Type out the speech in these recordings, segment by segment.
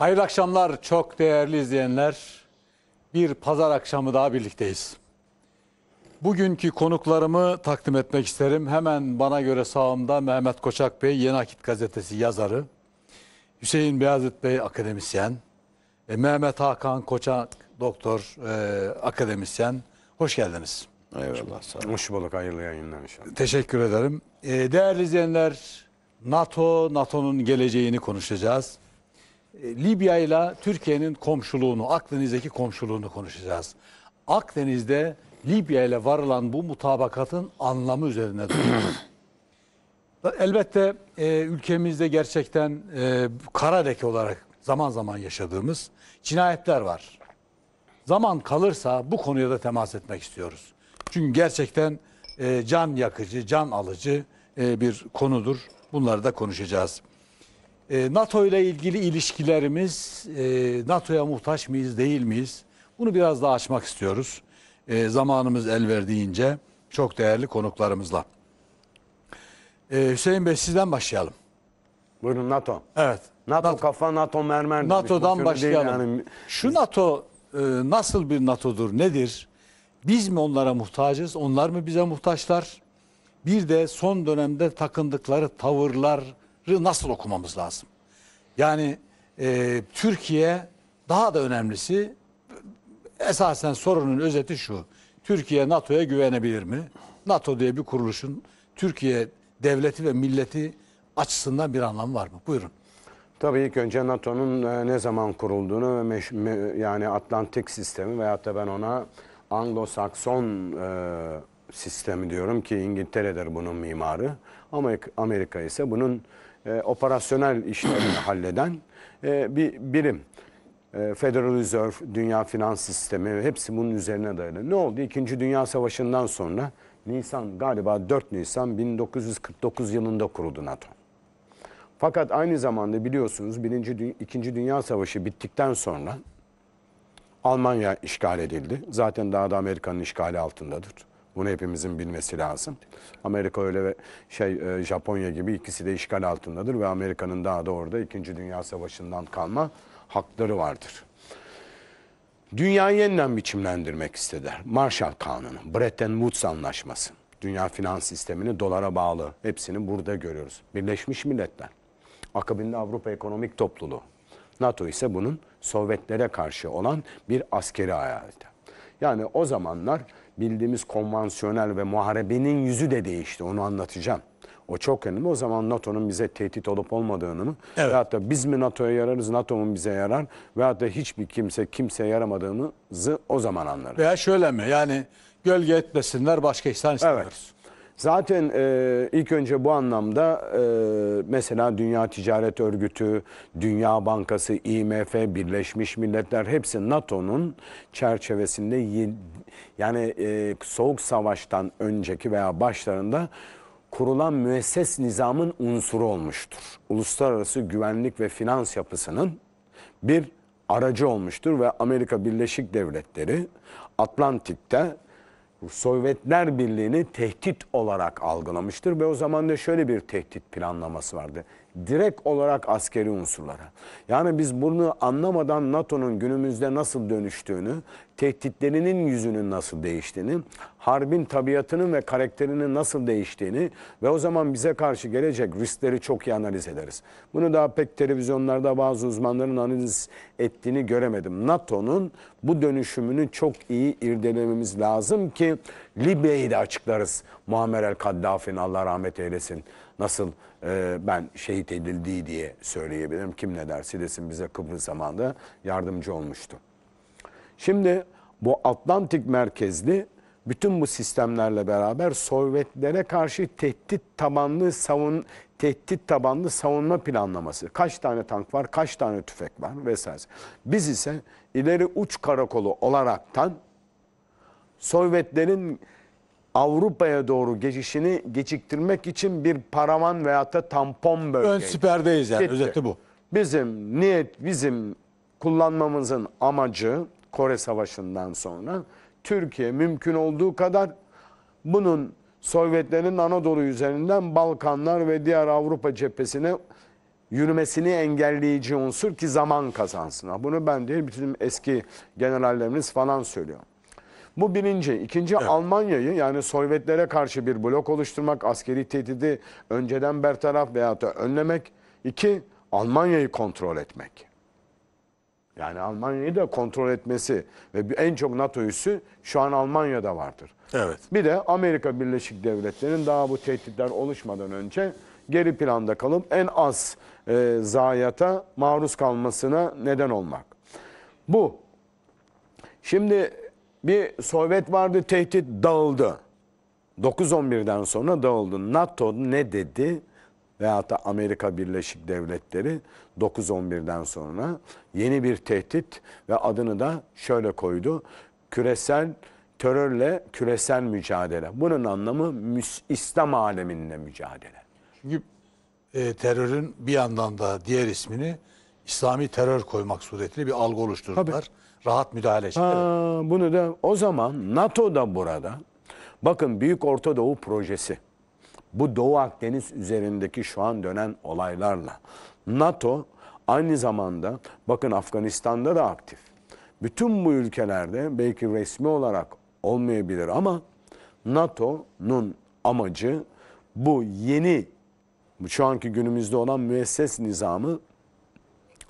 Hayırlı akşamlar çok değerli izleyenler. Bir pazar akşamı daha birlikteyiz. Bugünkü konuklarımı takdim etmek isterim. Hemen bana göre sağımda Mehmet Koçak Bey, Yeni Akit Gazetesi yazarı. Hüseyin Beyazıt Bey, akademisyen. E, Mehmet Hakan Koçak, doktor, e, akademisyen. Hoş geldiniz. Eyvallah. Sağ olun. Hoş bulduk. Hayırlı yayınlar inşallah. Teşekkür ederim. E, değerli izleyenler, NATO, NATO'nun geleceğini konuşacağız. E, Libya ile Türkiye'nin komşuluğunu, Akdeniz'deki komşuluğunu konuşacağız. Akdeniz'de Libya ile varılan bu mutabakatın anlamı üzerine duracağız. Elbette e, ülkemizde gerçekten e, kara olarak zaman zaman yaşadığımız cinayetler var. Zaman kalırsa bu konuya da temas etmek istiyoruz. Çünkü gerçekten e, can yakıcı, can alıcı e, bir konudur. Bunları da konuşacağız. Ee, NATO ile ilgili ilişkilerimiz, e, NATO'ya muhtaç mıyız değil miyiz? Bunu biraz daha açmak istiyoruz. Ee, zamanımız el verdiğince çok değerli konuklarımızla. Ee, Hüseyin Bey sizden başlayalım. Buyurun NATO. Evet. NATO, NATO kafa, NATO mermer. NATO'dan başlayalım. Yani... Şu NATO e, nasıl bir NATO'dur, nedir? Biz mi onlara muhtacız, onlar mı bize muhtaçlar? Bir de son dönemde takındıkları tavırlar, nasıl okumamız lazım? Yani e, Türkiye daha da önemlisi esasen sorunun özeti şu. Türkiye NATO'ya güvenebilir mi? NATO diye bir kuruluşun Türkiye devleti ve milleti açısından bir anlamı var mı? Buyurun. Tabii ilk önce NATO'nun e, ne zaman kurulduğunu ve yani Atlantik sistemi veyahut da ben ona Anglo-Sakson e, sistemi diyorum ki İngiltere'dir bunun mimarı. ama Amerika ise bunun e, operasyonel işlerini halleden e, bir birim. E, Federal Reserve, Dünya Finans Sistemi hepsi bunun üzerine dayalı. Ne oldu? İkinci Dünya Savaşı'ndan sonra Nisan galiba 4 Nisan 1949 yılında kuruldu NATO. Fakat aynı zamanda biliyorsunuz 1. 2. Dünya Savaşı bittikten sonra Almanya işgal edildi. Zaten daha da Amerika'nın işgali altındadır. Bunu hepimizin bilmesi lazım. Amerika öyle ve şey e, Japonya gibi ikisi de işgal altındadır ve Amerika'nın daha da orada 2. Dünya Savaşı'ndan kalma hakları vardır. Dünyayı yeniden biçimlendirmek istediler. Marshall Kanunu, Bretton Woods Anlaşması, dünya finans sistemini dolara bağlı hepsini burada görüyoruz. Birleşmiş Milletler, akabinde Avrupa Ekonomik Topluluğu, NATO ise bunun Sovyetlere karşı olan bir askeri hayaldi. Yani o zamanlar bildiğimiz konvansiyonel ve muharebenin yüzü de değişti. Onu anlatacağım. O çok önemli. O zaman NATO'nun bize tehdit olup olmadığını mı? Evet. Veyahut da biz mi NATO'ya yararız, NATO'nun bize yarar veyahut da hiçbir kimse kimseye yaramadığımızı o zaman anlarız. Veya şöyle mi? Yani gölge etmesinler başka ihsan istemiyoruz. Evet. Zaten e, ilk önce bu anlamda e, mesela Dünya Ticaret Örgütü, Dünya Bankası, IMF, Birleşmiş Milletler hepsi NATO'nun çerçevesinde yani e, Soğuk Savaş'tan önceki veya başlarında kurulan müesses nizamın unsuru olmuştur. Uluslararası güvenlik ve finans yapısının bir aracı olmuştur ve Amerika Birleşik Devletleri Atlantik'te Sovyetler Birliği'ni tehdit olarak algılamıştır ve o zaman da şöyle bir tehdit planlaması vardı direkt olarak askeri unsurlara. Yani biz bunu anlamadan NATO'nun günümüzde nasıl dönüştüğünü, tehditlerinin yüzünün nasıl değiştiğini, harbin tabiatının ve karakterinin nasıl değiştiğini ve o zaman bize karşı gelecek riskleri çok iyi analiz ederiz. Bunu daha pek televizyonlarda bazı uzmanların analiz ettiğini göremedim. NATO'nun bu dönüşümünü çok iyi irdelememiz lazım ki Libya'yı da açıklarız. Muammer el-Kaddafi'nin Allah rahmet eylesin nasıl e, ben şehit edildiği diye söyleyebilirim. Kim ne dersi desin bize Kıbrıs zamanında yardımcı olmuştu. Şimdi bu Atlantik merkezli bütün bu sistemlerle beraber Sovyetlere karşı tehdit tabanlı savun tehdit tabanlı savunma planlaması. Kaç tane tank var, kaç tane tüfek var vesaire. Biz ise ileri uç karakolu olaraktan Sovyetlerin Avrupa'ya doğru geçişini geciktirmek için bir paravan veya da tampon bölge. Ön siperdeyiz yani Gitti. özeti bu. Bizim niyet, bizim kullanmamızın amacı Kore Savaşı'ndan sonra Türkiye mümkün olduğu kadar bunun Sovyetlerin Anadolu üzerinden Balkanlar ve diğer Avrupa cephesine yürümesini engelleyici unsur ki zaman kazansın. Bunu ben değil bütün eski generallerimiz falan söylüyor. Bu birinci. İkinci evet. Almanya'yı yani Sovyetlere karşı bir blok oluşturmak, askeri tehdidi önceden bertaraf veya da önlemek. İki, Almanya'yı kontrol etmek. Yani Almanya'yı da kontrol etmesi ve en çok NATO üssü şu an Almanya'da vardır. Evet. Bir de Amerika Birleşik Devletleri'nin daha bu tehditler oluşmadan önce geri planda kalıp en az e, zayiata maruz kalmasına neden olmak. Bu. Şimdi bir Sovyet vardı tehdit dağıldı. 9-11'den sonra dağıldı. NATO ne dedi? Veyahut da Amerika Birleşik Devletleri 9-11'den sonra yeni bir tehdit ve adını da şöyle koydu. Küresel terörle küresel mücadele. Bunun anlamı İslam aleminle mücadele. Çünkü e, terörün bir yandan da diğer ismini İslami terör koymak suretiyle bir algı oluşturdular. Tabii rahat müdahale edecek. Ha, Bunu da o zaman NATO da burada. Bakın Büyük Orta Doğu projesi. Bu Doğu Akdeniz üzerindeki şu an dönen olaylarla NATO aynı zamanda bakın Afganistan'da da aktif. Bütün bu ülkelerde belki resmi olarak olmayabilir ama NATO'nun amacı bu yeni şu anki günümüzde olan müesses nizamı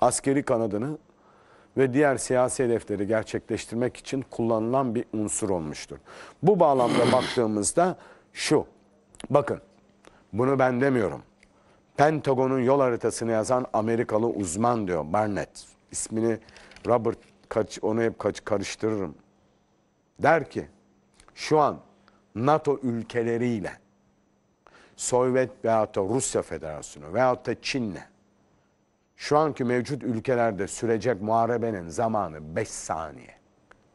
askeri kanadını ve diğer siyasi hedefleri gerçekleştirmek için kullanılan bir unsur olmuştur. Bu bağlamda baktığımızda şu, bakın bunu ben demiyorum. Pentagon'un yol haritasını yazan Amerikalı uzman diyor Barnett. İsmini Robert kaç, onu hep kaç, karıştırırım. Der ki şu an NATO ülkeleriyle Sovyet veyahut da Rusya Federasyonu veyahut da Çin'le şu anki mevcut ülkelerde sürecek muharebenin zamanı 5 saniye.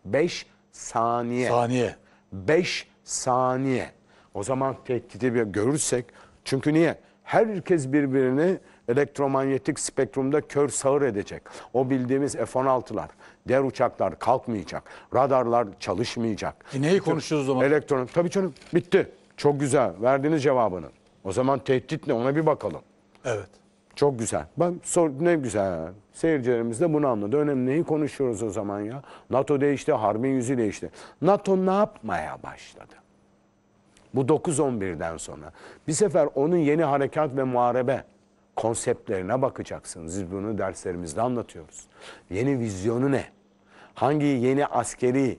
5 saniye. Saniye. 5 saniye. O zaman tehdidi bir görürsek çünkü niye? Herkes birbirini elektromanyetik spektrumda kör sağır edecek. O bildiğimiz F-16'lar, diğer uçaklar kalkmayacak, radarlar çalışmayacak. E neyi konuşuyoruz o zaman? Elektronik. Tabii canım bitti. Çok güzel verdiğiniz cevabını. O zaman tehdit ne ona bir bakalım. Evet. Çok güzel. Ben sor, ne güzel. Seyircilerimiz de bunu anladı. Önemli neyi konuşuyoruz o zaman ya? NATO değişti, harbin yüzü değişti. NATO ne yapmaya başladı? Bu 9-11'den sonra. Bir sefer onun yeni harekat ve muharebe konseptlerine bakacaksınız. Biz bunu derslerimizde anlatıyoruz. Yeni vizyonu ne? Hangi yeni askeri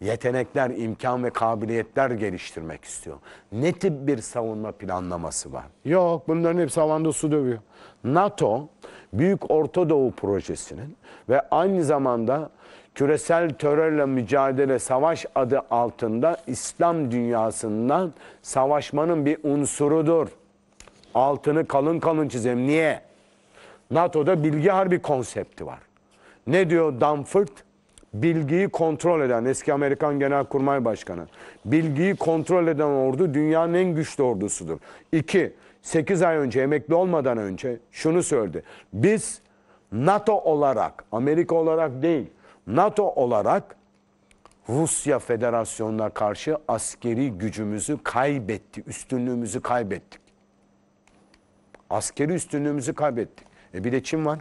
yetenekler, imkan ve kabiliyetler geliştirmek istiyor. Ne tip bir savunma planlaması var? Yok bunların hepsi havanda su dövüyor. NATO Büyük Orta Doğu Projesi'nin ve aynı zamanda küresel terörle mücadele savaş adı altında İslam dünyasından savaşmanın bir unsurudur. Altını kalın kalın çizeyim. Niye? NATO'da bilgi harbi konsepti var. Ne diyor Danford? bilgiyi kontrol eden eski Amerikan Genelkurmay Başkanı. Bilgiyi kontrol eden ordu dünyanın en güçlü ordusudur. İki, 8 ay önce emekli olmadan önce şunu söyledi. Biz NATO olarak, Amerika olarak değil, NATO olarak Rusya Federasyonu'na karşı askeri gücümüzü kaybetti, üstünlüğümüzü kaybettik. Askeri üstünlüğümüzü kaybettik. E bir de Çin var.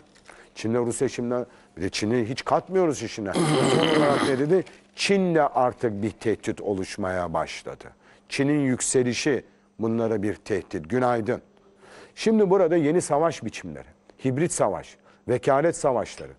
Çin'le Rusya şimdi bir de Çin'i hiç katmıyoruz işine. Son olarak ne dedi? Çin'le artık bir tehdit oluşmaya başladı. Çin'in yükselişi bunlara bir tehdit. Günaydın. Şimdi burada yeni savaş biçimleri, hibrit savaş, vekalet savaşları,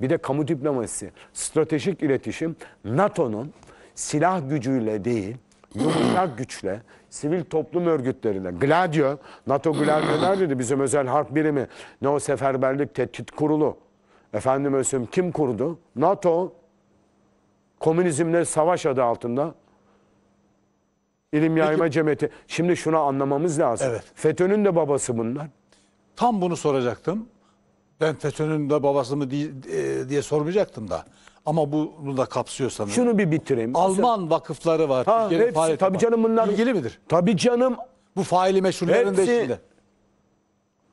bir de kamu diplomasisi, stratejik iletişim NATO'nun silah gücüyle değil, yumuşak güçle, sivil toplum örgütleriyle, Gladio, NATO Gladio'lar dedi bizim özel harp birimi, ne o seferberlik tehdit kurulu, Efendim Özüm kim kurdu? NATO komünizmle savaş adı altında İlim Yayma Cemiyeti. Şimdi şunu anlamamız lazım. Evet. FETÖ'nün de babası bunlar. Tam bunu soracaktım. Ben FETÖ'nün de babası mı diye, e, sormayacaktım da. Ama bu, bunu da kapsıyor sanırım. Şunu bir bitireyim. Alman vakıfları var. Ha, hepsi, tabii var. canım bunlar. İlgili midir? Tabii canım. Bu faili meşhurların hepsi, da içinde.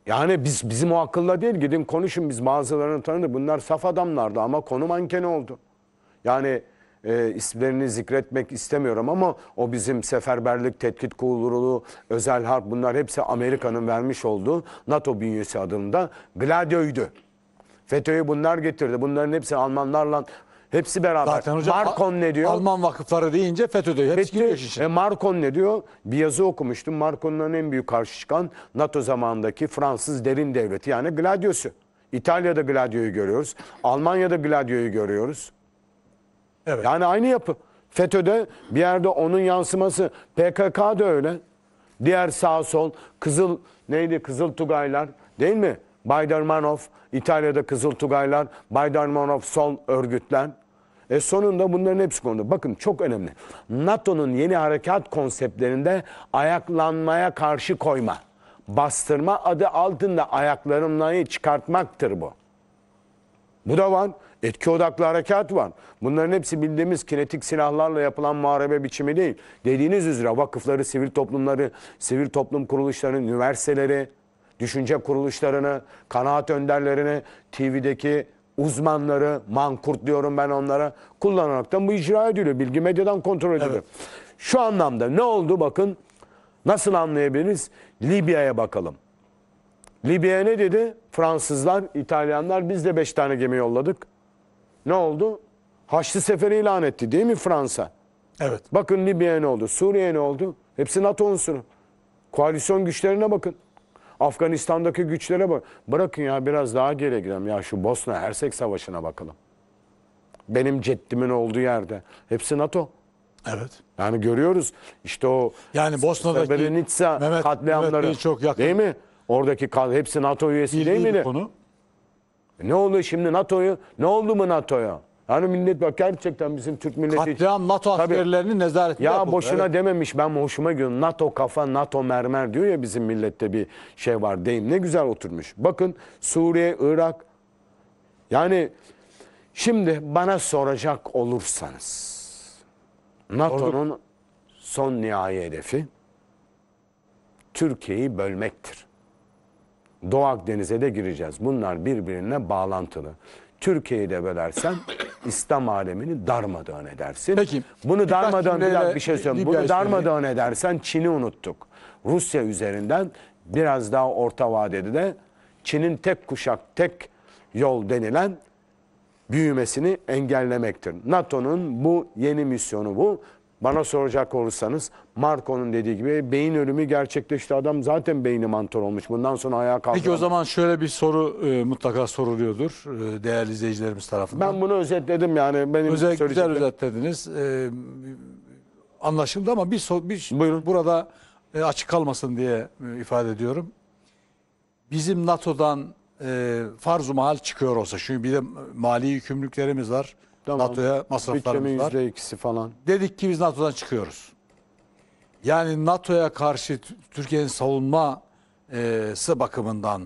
Yani biz bizim o akılla değil gidin konuşun biz mağazalarını tanıdık. Bunlar saf adamlardı ama konu mankeni oldu. Yani e, isimlerini zikretmek istemiyorum ama o bizim seferberlik, tetkik kurulu, özel harp bunlar hepsi Amerika'nın vermiş olduğu NATO bünyesi adında gladioydu. FETÖ'yü bunlar getirdi. Bunların hepsi Almanlarla Hepsi beraber. Zaten hocam Markon ne diyor? Alman vakıfları deyince FETÖ diyor. Hepsi giriyor işin. E, Markon ne diyor? Bir yazı okumuştum. Markon'un en büyük karşı çıkan NATO zamanındaki Fransız derin devleti yani Gladius'u. İtalya'da Gladio'yu görüyoruz. Almanya'da Gladio'yu görüyoruz. Evet. Yani aynı yapı. FETÖ'de bir yerde onun yansıması. PKK'da öyle. Diğer sağ sol Kızıl neydi Kızıl Tugaylar değil mi? Baydarmanov İtalya'da Kızıl Tugaylar, Baydarmanov sol örgütler. E sonunda bunların hepsi konuda. Bakın çok önemli. NATO'nun yeni harekat konseptlerinde ayaklanmaya karşı koyma, bastırma adı altında ayaklanmayı çıkartmaktır bu. Bu da var. Etki odaklı harekat var. Bunların hepsi bildiğimiz kinetik silahlarla yapılan muharebe biçimi değil. Dediğiniz üzere vakıfları, sivil toplumları, sivil toplum kuruluşlarını, üniversiteleri, düşünce kuruluşlarını, kanaat önderlerini, TV'deki uzmanları, mankurt diyorum ben onlara kullanaraktan bu icra ediliyor. Bilgi medyadan kontrol ediliyor. Evet. Şu anlamda ne oldu bakın nasıl anlayabiliriz? Libya'ya bakalım. Libya ne dedi? Fransızlar, İtalyanlar biz de 5 tane gemi yolladık. Ne oldu? Haçlı Seferi ilan etti değil mi Fransa? Evet. Bakın Libya ne oldu? Suriye ne oldu? Hepsi NATO unsuru. Koalisyon güçlerine bakın. Afganistan'daki güçlere bak. Bırakın ya biraz daha geri gidelim. Ya şu Bosna Hersek Savaşı'na bakalım. Benim ceddimin olduğu yerde. Hepsi NATO. Evet. Yani görüyoruz İşte o yani Bosna'daki Srebrenica Mehmet, katliamları Mehmet çok yakın. değil mi? Oradaki hepsi NATO üyesi İlgili değil miydi? Konu. E ne oldu şimdi NATO'yu? Ne oldu mu NATO'ya? Hani millet bak gerçekten bizim Türk milleti... Katliam NATO Tabii. askerlerini nezaretinde Ya yapıldı, boşuna evet. dememiş ben hoşuma gidiyorum. NATO kafa, NATO mermer diyor ya bizim millette bir şey var deyim. Ne güzel oturmuş. Bakın Suriye, Irak. Yani şimdi bana soracak olursanız NATO'nun son nihai hedefi Türkiye'yi bölmektir. Doğu Akdeniz'e de gireceğiz. Bunlar birbirine bağlantılı. Türkiye'yi de bölersen İslam alemini darmadağın edersin. Peki. Bunu darmadağın bir, dakika, bir şey söyleyeyim. Libya Bunu darmadağın edersen Çin'i unuttuk. Rusya üzerinden biraz daha orta vadede de Çin'in tek kuşak, tek yol denilen büyümesini engellemektir. NATO'nun bu yeni misyonu bu. Bana soracak olursanız Marco'nun dediği gibi beyin ölümü gerçekleşti. Adam zaten beyni mantar olmuş. Bundan sonra ayağa kalkar. Peki o zaman şöyle bir soru e, mutlaka soruluyordur e, değerli izleyicilerimiz tarafından. Ben bunu özetledim yani. Benim Özet, güzel özetlediniz. E, anlaşıldı ama bir, so bir Buyurun. burada e, açık kalmasın diye e, ifade ediyorum. Bizim NATO'dan e, farz-ı mahal çıkıyor olsa. Çünkü bir de mali yükümlülüklerimiz var. Tamam. NATO'ya masraflarımız var. Bütçemin %2'si falan. Dedik ki biz NATO'dan çıkıyoruz. Yani NATO'ya karşı Türkiye'nin savunması e, bakımından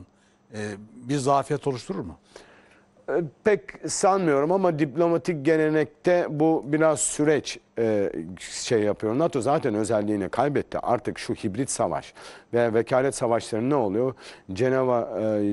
e, bir zafiyet oluşturur mu? E, pek sanmıyorum ama diplomatik gelenekte bu biraz süreç şey yapıyor. NATO zaten özelliğini kaybetti. Artık şu hibrit savaş ve vekalet savaşları ne oluyor? Ceneva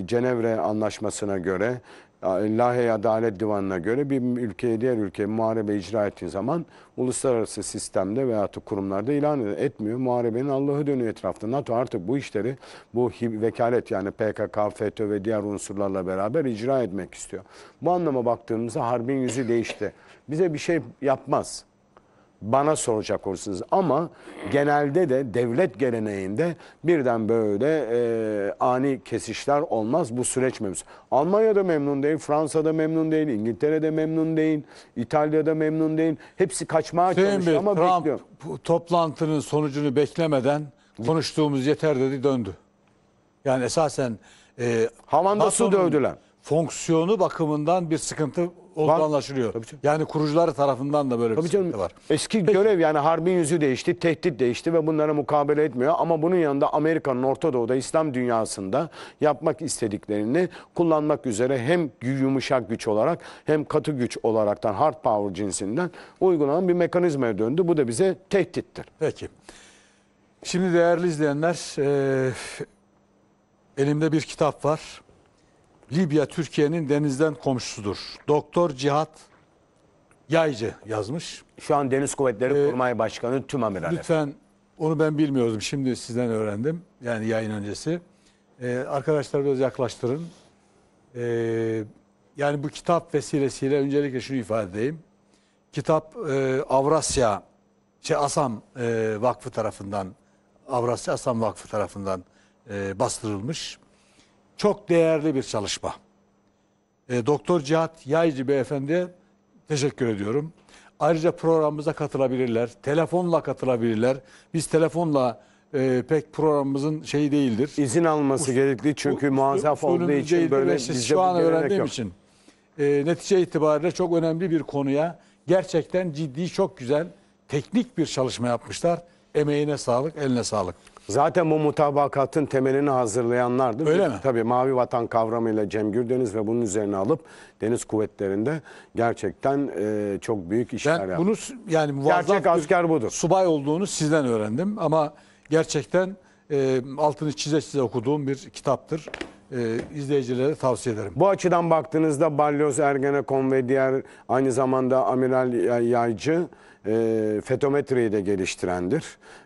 Cenevre anlaşmasına göre Lahey Adalet Divanı'na göre bir ülkeye diğer ülkeye muharebe icra ettiği zaman uluslararası sistemde veya da kurumlarda ilan etmiyor. Muharebenin Allah'ı dönüyor etrafta. NATO artık bu işleri bu vekalet yani PKK, FETÖ ve diğer unsurlarla beraber icra etmek istiyor. Bu anlama baktığımızda harbin yüzü değişti. Bize bir şey yapmaz bana soracak olursunuz. Ama genelde de devlet geleneğinde birden böyle e, ani kesişler olmaz. Bu süreç mevzusu. Almanya'da memnun değil, Fransa'da memnun değil, İngiltere'de memnun değil, İtalya'da memnun değil. Hepsi kaçmaya Hüseyin çalışıyor ama Trump bekliyor. bu toplantının sonucunu beklemeden konuştuğumuz yeter dedi döndü. Yani esasen e, Havanda su NATO'nun- dövdüler fonksiyonu bakımından bir sıkıntı olduğu anlaşılıyor. Yani kurucular tarafından da böyle bir Tabii sıkıntı var. Eski görev yani harbin yüzü değişti, tehdit değişti ve bunlara mukabele etmiyor. Ama bunun yanında Amerika'nın Orta Doğu'da, İslam dünyasında yapmak istediklerini kullanmak üzere hem yumuşak güç olarak hem katı güç olaraktan hard power cinsinden uygulanan bir mekanizmaya döndü. Bu da bize tehdittir. Peki. Şimdi değerli izleyenler, e, elimde bir kitap var. Libya Türkiye'nin denizden komşusudur. Doktor Cihat Yaycı yazmış. Şu an Deniz Kuvvetleri ee, Kurmay Başkanı Tüm Amiral. Lütfen onu ben bilmiyordum. Şimdi sizden öğrendim. Yani yayın öncesi. Ee, arkadaşlar biraz yaklaştırın. Ee, yani bu kitap vesilesiyle öncelikle şunu ifade edeyim. Kitap e, Avrasya, şey Asam e, Vakfı tarafından, Avrasya Asam Vakfı tarafından e, bastırılmış. Çok değerli bir çalışma. E, Doktor Cihat Yaycı Beyefendi teşekkür ediyorum. Ayrıca programımıza katılabilirler. Telefonla katılabilirler. Biz telefonla e, pek programımızın şeyi değildir. İzin alması Us gerekli çünkü muazzaf olduğu için böyle siz şu an öğrendiğim yok. için e, netice itibariyle çok önemli bir konuya gerçekten ciddi çok güzel teknik bir çalışma yapmışlar. Emeğine sağlık, eline sağlık. Zaten bu mutabakatın temelini hazırlayanlardı. Öyle mi? Tabii Mavi Vatan kavramıyla Cem Gürdeniz ve bunun üzerine alıp Deniz Kuvvetleri'nde gerçekten e, çok büyük işler ben Bunu yani muvazzaf Gerçek asker budur. Subay olduğunu sizden öğrendim ama gerçekten e, altını çize çize okuduğum bir kitaptır e, izleyicilere tavsiye ederim. Bu açıdan baktığınızda Balyoz, Ergenekon ve diğer aynı zamanda Amiral Yaycı e, fetometreyi de geliştirendir.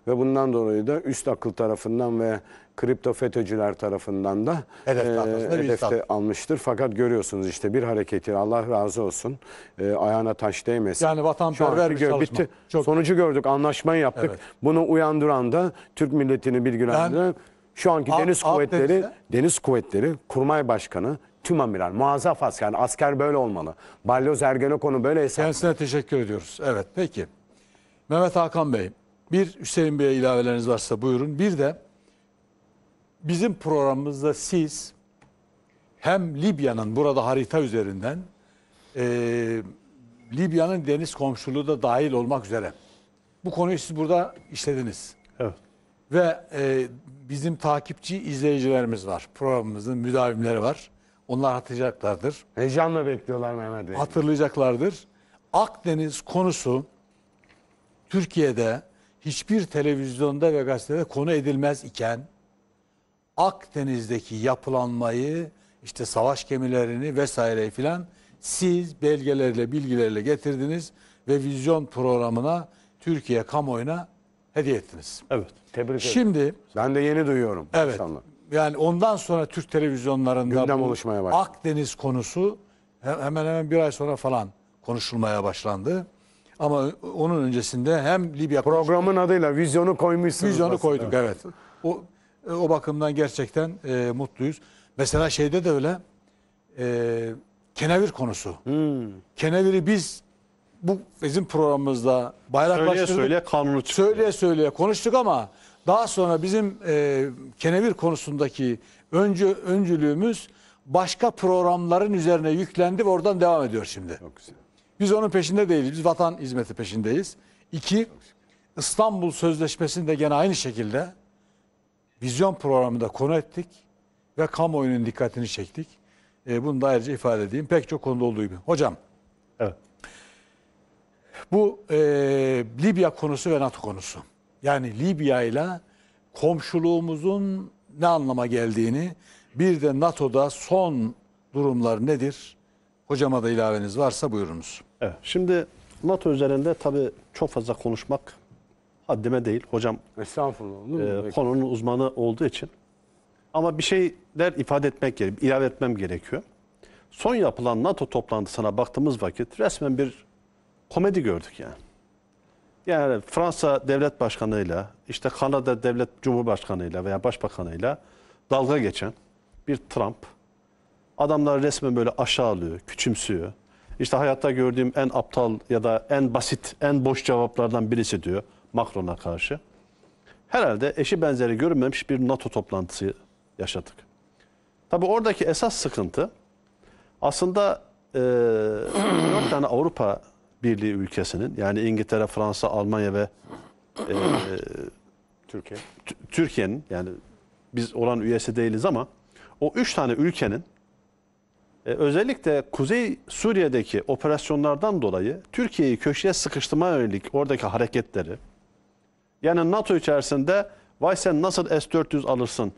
Ve bundan dolayı da üst akıl tarafından ve kripto FETÖ'cüler tarafından da hedefte, e, hedefte almıştır. Fakat görüyorsunuz işte bir hareketi Allah razı olsun e, ayağına taş değmesin. Yani vatanperver bir çalışma. Bitti. Çok Sonucu iyi. gördük anlaşmayı yaptık. Evet. Bunu uyandıran da Türk milletini bilgilendiren... Ben, şu anki A Deniz Kuvvetleri Deniz'de. Deniz Kuvvetleri Kurmay Başkanı tüm amiral, muazzaf asker. Asker böyle olmalı. Balyoz Ergenekon'u böyle hesap. Kendisine teşekkür ediyoruz. Evet peki. Mehmet Hakan Bey, bir Hüseyin Bey'e ilaveleriniz varsa buyurun. Bir de bizim programımızda siz hem Libya'nın burada harita üzerinden e, Libya'nın deniz komşuluğu da dahil olmak üzere bu konuyu siz burada işlediniz. Evet. Ve e, bizim takipçi izleyicilerimiz var. Programımızın müdavimleri var. Onlar hatırlayacaklardır. Heyecanla bekliyorlar Mehmet Bey. Hatırlayacaklardır. Akdeniz konusu Türkiye'de hiçbir televizyonda ve gazetede konu edilmez iken Akdeniz'deki yapılanmayı işte savaş gemilerini vesaire filan siz belgelerle bilgilerle getirdiniz ve vizyon programına Türkiye kamuoyuna hediye ettiniz. Evet. Tebrik ederim. Şimdi ben de yeni duyuyorum. Evet. Sanırım yani ondan sonra Türk televizyonlarında Gündem bu oluşmaya başladı. Akdeniz konusu hemen hemen bir ay sonra falan konuşulmaya başlandı. Ama onun öncesinde hem Libya programın konuşuldu. adıyla vizyonu koymuşsunuz. Vizyonu aslında. koyduk evet. O o bakımdan gerçekten e, mutluyuz. Mesela şeyde de öyle. E, kenevir konusu. Hmm. Keneviri biz bu bizim programımızda bayraklaştırdık. Söyle söyle kanunu çıktı. Söyle söyle konuştuk ama daha sonra bizim e, kenevir konusundaki öncü, öncülüğümüz başka programların üzerine yüklendi ve oradan devam ediyor şimdi. Çok güzel. Biz onun peşinde değiliz. Biz vatan hizmeti peşindeyiz. İki, İstanbul Sözleşmesi'nde gene aynı şekilde vizyon programında konu ettik ve kamuoyunun dikkatini çektik. E, bunu da ayrıca ifade edeyim. Pek çok konuda olduğu gibi. Hocam. Evet. Bu e, Libya konusu ve NATO konusu yani Libya ile komşuluğumuzun ne anlama geldiğini bir de NATO'da son durumlar nedir? Hocama da ilaveniz varsa buyurunuz. Evet, şimdi NATO üzerinde tabii çok fazla konuşmak haddime değil. Hocam Estağfurullah, e, konunun uzmanı olduğu için. Ama bir şeyler ifade etmek gerekiyor, ilave etmem gerekiyor. Son yapılan NATO toplantısına baktığımız vakit resmen bir komedi gördük yani. Yani Fransa devlet başkanıyla, işte Kanada devlet cumhurbaşkanıyla veya başbakanıyla dalga geçen bir Trump. Adamlar resmen böyle aşağılıyor, küçümsüyor. İşte hayatta gördüğüm en aptal ya da en basit, en boş cevaplardan birisi diyor Macron'a karşı. Herhalde eşi benzeri görünmemiş bir NATO toplantısı yaşadık. Tabi oradaki esas sıkıntı aslında e, 4 tane Avrupa Birliği ülkesinin yani İngiltere, Fransa, Almanya ve e, Türkiye. Türkiye'nin yani biz olan üyesi değiliz ama o üç tane ülkenin e, özellikle Kuzey Suriye'deki operasyonlardan dolayı Türkiye'yi köşeye sıkıştırma yönelik oradaki hareketleri yani NATO içerisinde vay sen nasıl S-400 alırsın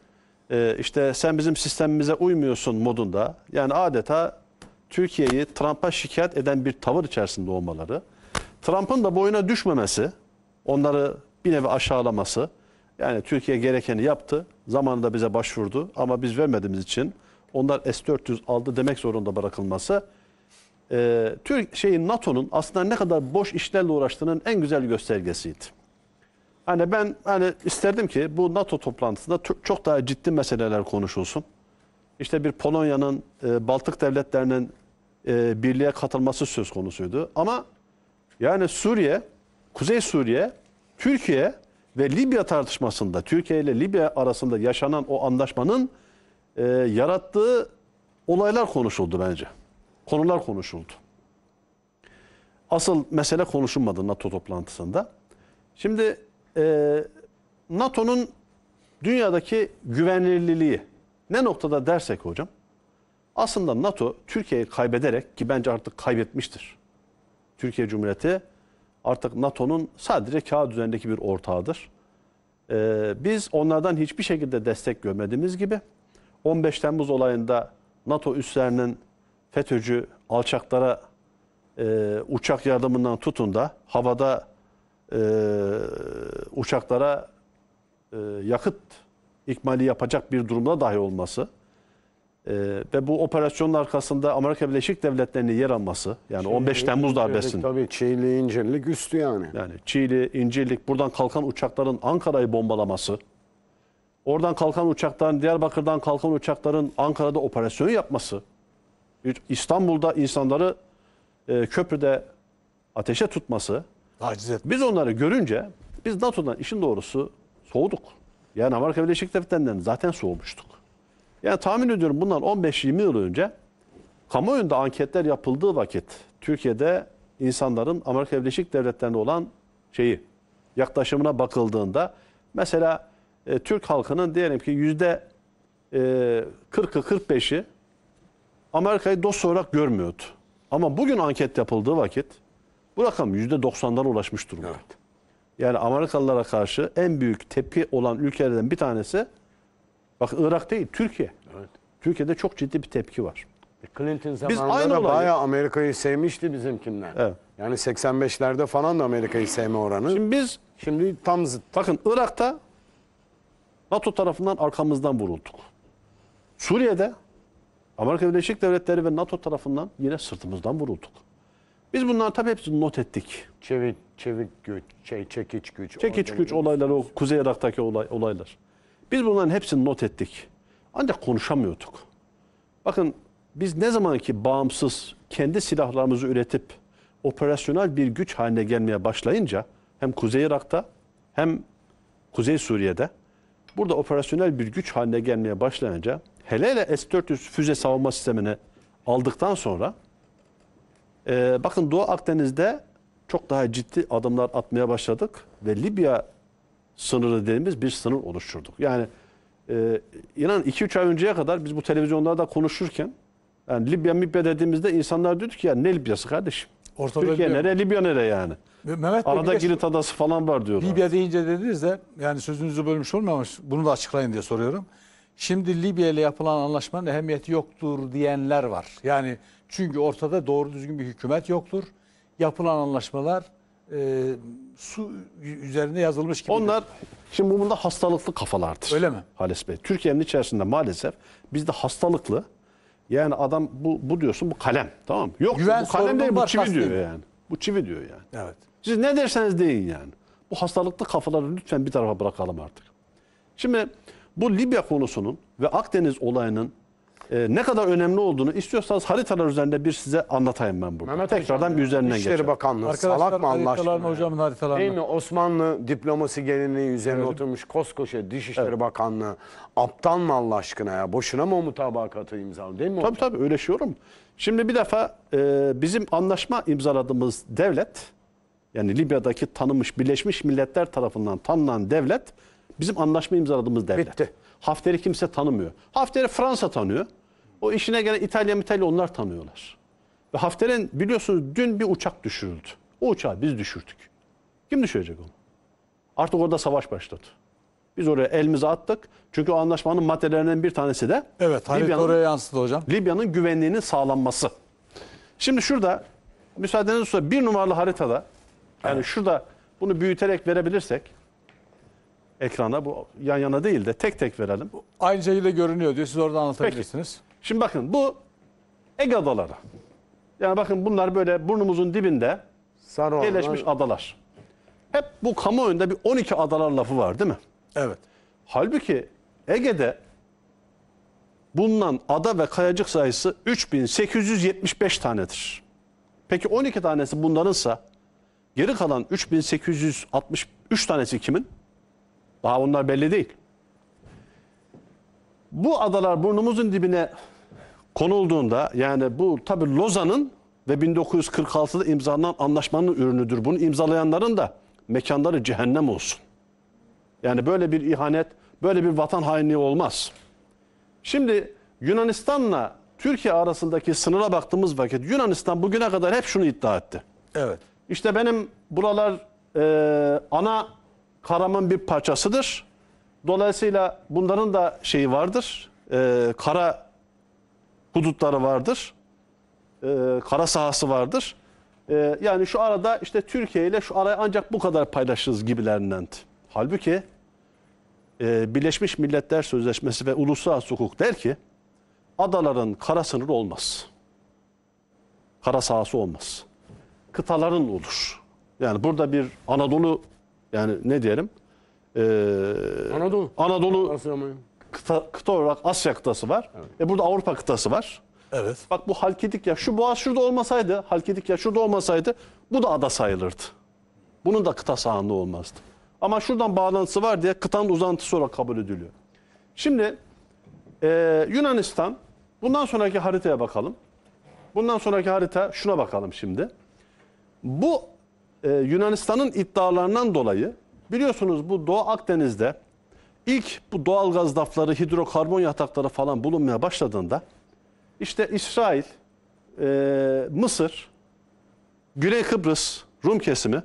e, işte sen bizim sistemimize uymuyorsun modunda yani adeta Türkiye'yi Trump'a şikayet eden bir tavır içerisinde olmaları, Trump'ın da boyuna düşmemesi, onları bir nevi aşağılaması, yani Türkiye gerekeni yaptı, zamanında bize başvurdu ama biz vermediğimiz için onlar S-400 aldı demek zorunda bırakılması, e, Türk şeyin NATO'nun aslında ne kadar boş işlerle uğraştığının en güzel göstergesiydi. Hani ben hani isterdim ki bu NATO toplantısında çok daha ciddi meseleler konuşulsun. İşte bir Polonya'nın, e, Baltık devletlerinin e, birliğe katılması söz konusuydu. Ama yani Suriye, Kuzey Suriye, Türkiye ve Libya tartışmasında, Türkiye ile Libya arasında yaşanan o anlaşmanın e, yarattığı olaylar konuşuldu bence. Konular konuşuldu. Asıl mesele konuşulmadı NATO toplantısında. Şimdi e, NATO'nun dünyadaki güvenilirliği ne noktada dersek hocam? Aslında NATO Türkiye'yi kaybederek ki bence artık kaybetmiştir. Türkiye Cumhuriyeti artık NATO'nun sadece kağıt üzerindeki bir ortağıdır. Ee, biz onlardan hiçbir şekilde destek görmediğimiz gibi 15 Temmuz olayında NATO üslerinin FETÖ'cü alçaklara e, uçak yardımından tutun da havada e, uçaklara e, yakıt ikmali yapacak bir durumda dahi olması ee, ve bu operasyonun arkasında Amerika Birleşik Devletleri'nin yer alması yani Çiğli, 15 Temmuz darbesinin. Tabii Çiğli, İncirlik üstü yani. Yani Çiğli, İncirlik buradan kalkan uçakların Ankara'yı bombalaması. Oradan kalkan uçakların, Diyarbakır'dan kalkan uçakların Ankara'da operasyon yapması. İstanbul'da insanları e, köprüde ateşe tutması. Taciz etmesi. Biz onları görünce biz NATO'dan işin doğrusu soğuduk. Yani Amerika Birleşik Devletleri'nden zaten soğumuştuk. Yani tahmin ediyorum bundan 15-20 yıl önce kamuoyunda anketler yapıldığı vakit Türkiye'de insanların Amerika Birleşik Devletleri'nde olan şeyi yaklaşımına bakıldığında mesela e, Türk halkının diyelim ki yüzde e, 40'ı 45'i Amerika'yı dost olarak görmüyordu. Ama bugün anket yapıldığı vakit bu rakam yüzde 90'lara ulaşmış durumda. Evet. Yani Amerikalılara karşı en büyük tepki olan ülkelerden bir tanesi Bak Irak değil, Türkiye. Evet. Türkiye'de çok ciddi bir tepki var. E, Clinton zamanında Biz aynı da bayağı Amerika'yı sevmişti bizimkinden. Evet. Yani 85'lerde falan da Amerika'yı sevme oranı. Şimdi, biz Şimdi tam zıt. bakın Irak'ta NATO tarafından arkamızdan vurulduk. Suriye'de Amerika Birleşik Devletleri ve NATO tarafından yine sırtımızdan vurulduk. Biz bunları tabii hepsini not ettik. Çevik, çevik güç, şey, çekiç güç. Çekiç güç olayları, o Kuzey Irak'taki olay, olaylar. Biz bunların hepsini not ettik. Ancak konuşamıyorduk. Bakın biz ne zaman ki bağımsız kendi silahlarımızı üretip operasyonel bir güç haline gelmeye başlayınca hem Kuzey Irak'ta hem Kuzey Suriye'de burada operasyonel bir güç haline gelmeye başlayınca hele hele S-400 füze savunma sistemini aldıktan sonra e, bakın Doğu Akdeniz'de çok daha ciddi adımlar atmaya başladık ve Libya sınırı dediğimiz bir sınır oluşturduk. Yani e, inan 2-3 ay önceye kadar biz bu televizyonlarda konuşurken yani Libya Mibya dediğimizde insanlar diyordu ki ya ne Libya'sı kardeşim? Orta Türkiye Libya. nereye, Libya nereye yani? Mehmet Bey, Arada bir Girit Adası falan var diyorlar. Libya deyince dediniz de yani sözünüzü bölmüş olmamış bunu da açıklayın diye soruyorum. Şimdi Libya ile yapılan anlaşmanın ehemmiyeti yoktur diyenler var. Yani çünkü ortada doğru düzgün bir hükümet yoktur. Yapılan anlaşmalar e, su üzerinde yazılmış gibi. Onlar şimdi bu bunda hastalıklı kafalardır. Öyle mi? Halis Bey. Türkiye'nin içerisinde maalesef bizde hastalıklı yani adam bu, bu diyorsun bu kalem tamam mı? Yok Güven bu kalem değil bu çivi diyor yani. Bu çivi diyor yani. Evet. Siz ne derseniz deyin yani. Bu hastalıklı kafaları lütfen bir tarafa bırakalım artık. Şimdi bu Libya konusunun ve Akdeniz olayının e, ne kadar önemli olduğunu istiyorsanız haritalar üzerinde bir size anlatayım ben burada. Mehmet Tekrardan bir üzerinden İşleri geçelim. Bakanlığı salak mı Allah haritalarını hocamın haritalarını. Değil mi? Osmanlı diplomasi geleneği üzerine Evet. oturmuş koskoca Dışişleri Bakanlığı. Aptal mı Allah aşkına ya? Boşuna mı o mutabakatı imzalı değil mi? Tabii tabii öyle şey Şimdi bir defa e, bizim anlaşma imzaladığımız devlet yani Libya'daki tanınmış Birleşmiş Milletler tarafından tanınan devlet bizim anlaşma imzaladığımız devlet. Bitti. Hafter'i kimse tanımıyor. Hafter'i Fransa tanıyor. O işine gelen İtalya İtalya onlar tanıyorlar. Ve Hafter'in biliyorsunuz dün bir uçak düşürüldü. O uçağı biz düşürdük. Kim düşürecek onu? Artık orada savaş başladı. Biz oraya elimizi attık. Çünkü o anlaşmanın maddelerinden bir tanesi de evet, Libya'nın, oraya yansıdı hocam. Libya'nın güvenliğinin sağlanması. Şimdi şurada müsaadenizle bir numaralı haritada yani evet. şurada bunu büyüterek verebilirsek ekrana bu yan yana değil de tek tek verelim. Aynı şekilde görünüyor diyor. Siz orada anlatabilirsiniz. Peki. Şimdi bakın bu Ege adaları. Yani bakın bunlar böyle burnumuzun dibinde Sarı yerleşmiş olan- adalar. Hep bu kamuoyunda bir 12 adalar lafı var değil mi? Evet. Halbuki Ege'de bulunan ada ve kayacık sayısı 3875 tanedir. Peki 12 tanesi bunlarınsa geri kalan 3863 tanesi kimin? Daha bunlar belli değil. Bu adalar burnumuzun dibine konulduğunda yani bu tabi Lozan'ın ve 1946'da imzalanan anlaşmanın ürünüdür. Bunu imzalayanların da mekanları cehennem olsun. Yani böyle bir ihanet, böyle bir vatan hainliği olmaz. Şimdi Yunanistan'la Türkiye arasındaki sınıra baktığımız vakit Yunanistan bugüne kadar hep şunu iddia etti. Evet. İşte benim buralar e, ana karamın bir parçasıdır. Dolayısıyla bunların da şeyi vardır. E, kara hudutları vardır. E, kara sahası vardır. E, yani şu arada işte Türkiye ile şu araya ancak bu kadar paylaşırız gibilerinden. Halbuki e, Birleşmiş Milletler Sözleşmesi ve uluslararası hukuk der ki adaların kara sınırı olmaz. Kara sahası olmaz. Kıtaların olur. Yani burada bir Anadolu yani ne diyelim? Ee, Anadolu. Anadolu kıta, kıta olarak Asya kıtası var. Evet. E burada Avrupa kıtası var. Evet. Bak bu halkedik ya şu boğaz şurada olmasaydı, halkedik ya şurada olmasaydı bu da ada sayılırdı. Bunun da kıta sahanda olmazdı. Ama şuradan bağlantısı var diye kıtanın uzantısı olarak kabul ediliyor. Şimdi e, Yunanistan bundan sonraki haritaya bakalım. Bundan sonraki harita şuna bakalım şimdi. Bu e, Yunanistan'ın iddialarından dolayı biliyorsunuz bu Doğu Akdeniz'de ilk bu doğal gaz dafları, hidrokarbon yatakları falan bulunmaya başladığında işte İsrail, e, Mısır, Güney Kıbrıs, Rum kesimi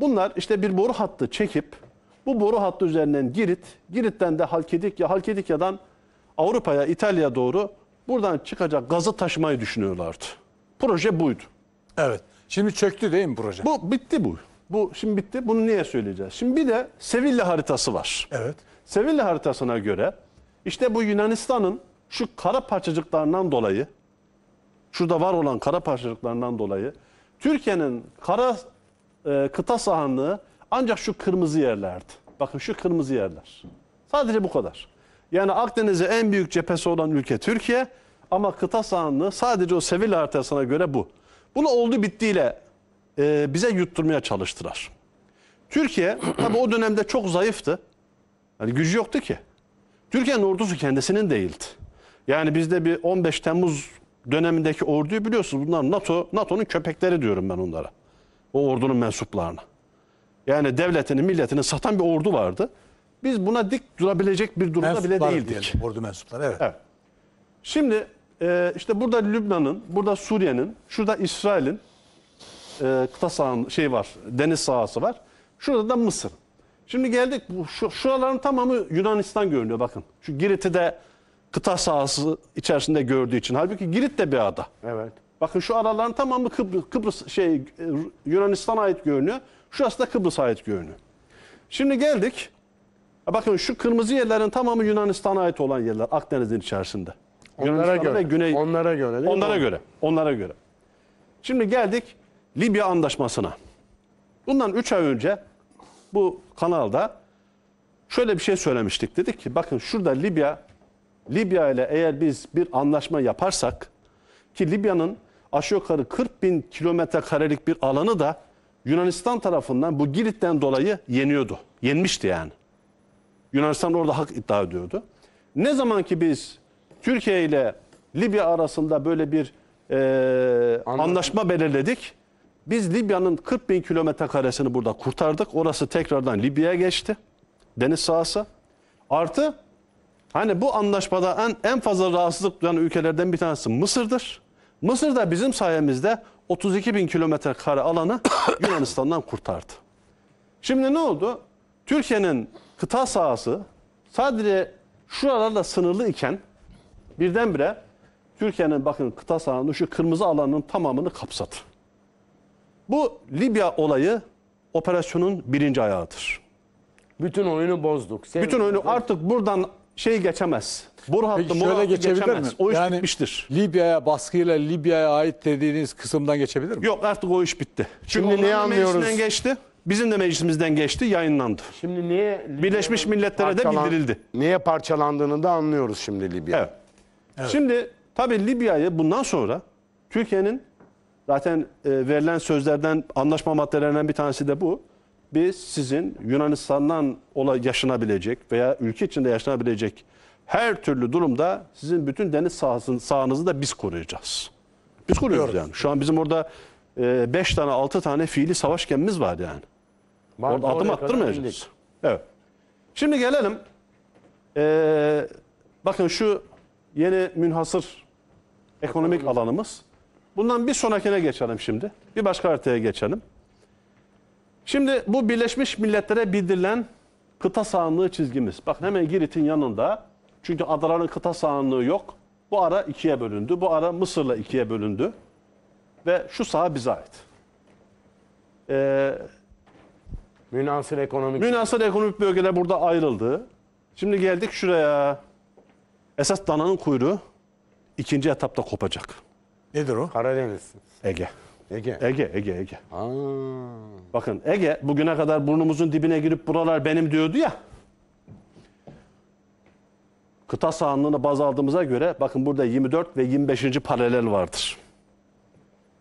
bunlar işte bir boru hattı çekip bu boru hattı üzerinden Girit, Girit'ten de Halkidikya, Halkidikya'dan Avrupa'ya, İtalya'ya doğru buradan çıkacak gazı taşımayı düşünüyorlardı. Proje buydu. Evet. Şimdi çöktü değil mi proje? Bu bitti bu. Bu şimdi bitti. Bunu niye söyleyeceğiz? Şimdi bir de Sevilla haritası var. Evet. Sevilla haritasına göre işte bu Yunanistan'ın şu kara parçacıklarından dolayı şurada var olan kara parçacıklarından dolayı Türkiye'nin kara e, kıta sahanlığı ancak şu kırmızı yerlerdi. Bakın şu kırmızı yerler. Sadece bu kadar. Yani Akdeniz'e en büyük cephesi olan ülke Türkiye ama kıta sahanlığı sadece o Sevilla haritasına göre bu. Bunu oldu bittiyle e, bize yutturmaya çalıştılar. Türkiye tabii o dönemde çok zayıftı. Yani gücü yoktu ki. Türkiye'nin ordusu kendisinin değildi. Yani bizde bir 15 Temmuz dönemindeki orduyu biliyorsunuz bunlar NATO NATO'nun köpekleri diyorum ben onlara. O ordunun mensuplarına. Yani devletini, milletini satan bir ordu vardı. Biz buna dik durabilecek bir durumda Mensuplar bile değildik. Diyelim, ordu mensupları evet. evet. Şimdi e, işte burada Lübnan'ın, burada Suriye'nin, şurada İsrail'in e, kıta sahanı, şey var, deniz sahası var. Şurada da Mısır. Şimdi geldik, bu, şu, şuraların tamamı Yunanistan görünüyor bakın. Şu Girit'i de kıta sahası içerisinde gördüğü için. Halbuki Girit de bir ada. Evet. Bakın şu araların tamamı Kıbrıs, Kıbrıs şey e, Yunanistan'a ait görünüyor. Şurası da Kıbrıs'a ait görünüyor. Şimdi geldik. Bakın şu kırmızı yerlerin tamamı Yunanistan'a ait olan yerler Akdeniz'in içerisinde. Onlara Yunanistan'da göre. Güney Onlara göre. değil mi? onlara göre. Onlara göre. Şimdi geldik Libya anlaşmasına. Bundan 3 ay önce bu kanalda şöyle bir şey söylemiştik. Dedik ki bakın şurada Libya Libya ile eğer biz bir anlaşma yaparsak ki Libya'nın aşağı yukarı 40 bin kilometre karelik bir alanı da Yunanistan tarafından bu Girit'ten dolayı yeniyordu. Yenmişti yani. Yunanistan orada hak iddia ediyordu. Ne zaman ki biz Türkiye ile Libya arasında böyle bir e, anlaşma. belirledik. Biz Libya'nın 40 bin kilometre karesini burada kurtardık. Orası tekrardan Libya'ya geçti. Deniz sahası. Artı hani bu anlaşmada en, en fazla rahatsızlık duyan ülkelerden bir tanesi Mısır'dır. Mısır da bizim sayemizde 32 bin kilometre kare alanı Yunanistan'dan kurtardı. Şimdi ne oldu? Türkiye'nin kıta sahası sadece şuralarla sınırlı iken birdenbire Türkiye'nin bakın kıta sahanın şu kırmızı alanın tamamını kapsadı. Bu Libya olayı operasyonun birinci ayağıdır. Bütün oyunu bozduk. Sen Bütün oyunu artık buradan şey geçemez. Boru hattı Peki şöyle geçebilir geçemez. mi? O iş yani, bitmiştir. Libya'ya baskıyla Libya'ya ait dediğiniz kısımdan geçebilir mi? Yok artık o iş bitti. Şimdi ne anlıyoruz? geçti. Bizim de meclisimizden geçti, yayınlandı. Şimdi niye Libya'nın Birleşmiş Milletler'e de bildirildi. Niye parçalandığını da anlıyoruz şimdi Libya. Evet. Şimdi tabii Libya'yı bundan sonra Türkiye'nin zaten e, verilen sözlerden anlaşma maddelerinden bir tanesi de bu. Biz sizin Yunanistan'dan ola yaşanabilecek veya ülke içinde yaşanabilecek her türlü durumda sizin bütün deniz sahasını, sahanızı da biz koruyacağız. Biz koruyoruz yani. Şu an bizim orada 5 e, tane 6 tane fiili savaş gemimiz var yani. Var, orada adım attırmayacağız. Evet. Şimdi gelelim. Ee, bakın şu yeni münhasır ekonomik alanımız. Bundan bir sonrakine geçelim şimdi. Bir başka haritaya geçelim. Şimdi bu Birleşmiş Milletler'e bildirilen kıta sahanlığı çizgimiz. Bakın hemen Girit'in yanında. Çünkü adaların kıta sahanlığı yok. Bu ara ikiye bölündü. Bu ara Mısır'la ikiye bölündü. Ve şu saha bize ait. Ee, münasır ekonomik. Münhasır ekonomik bölgeler burada ayrıldı. Şimdi geldik şuraya. Esas dananın kuyruğu ikinci etapta kopacak. Nedir o? Karadeniz. Ege. Ege. Ege, Ege, Ege. Aa. Bakın Ege bugüne kadar burnumuzun dibine girip buralar benim diyordu ya. Kıta sahanlığını baz aldığımıza göre bakın burada 24 ve 25. paralel vardır.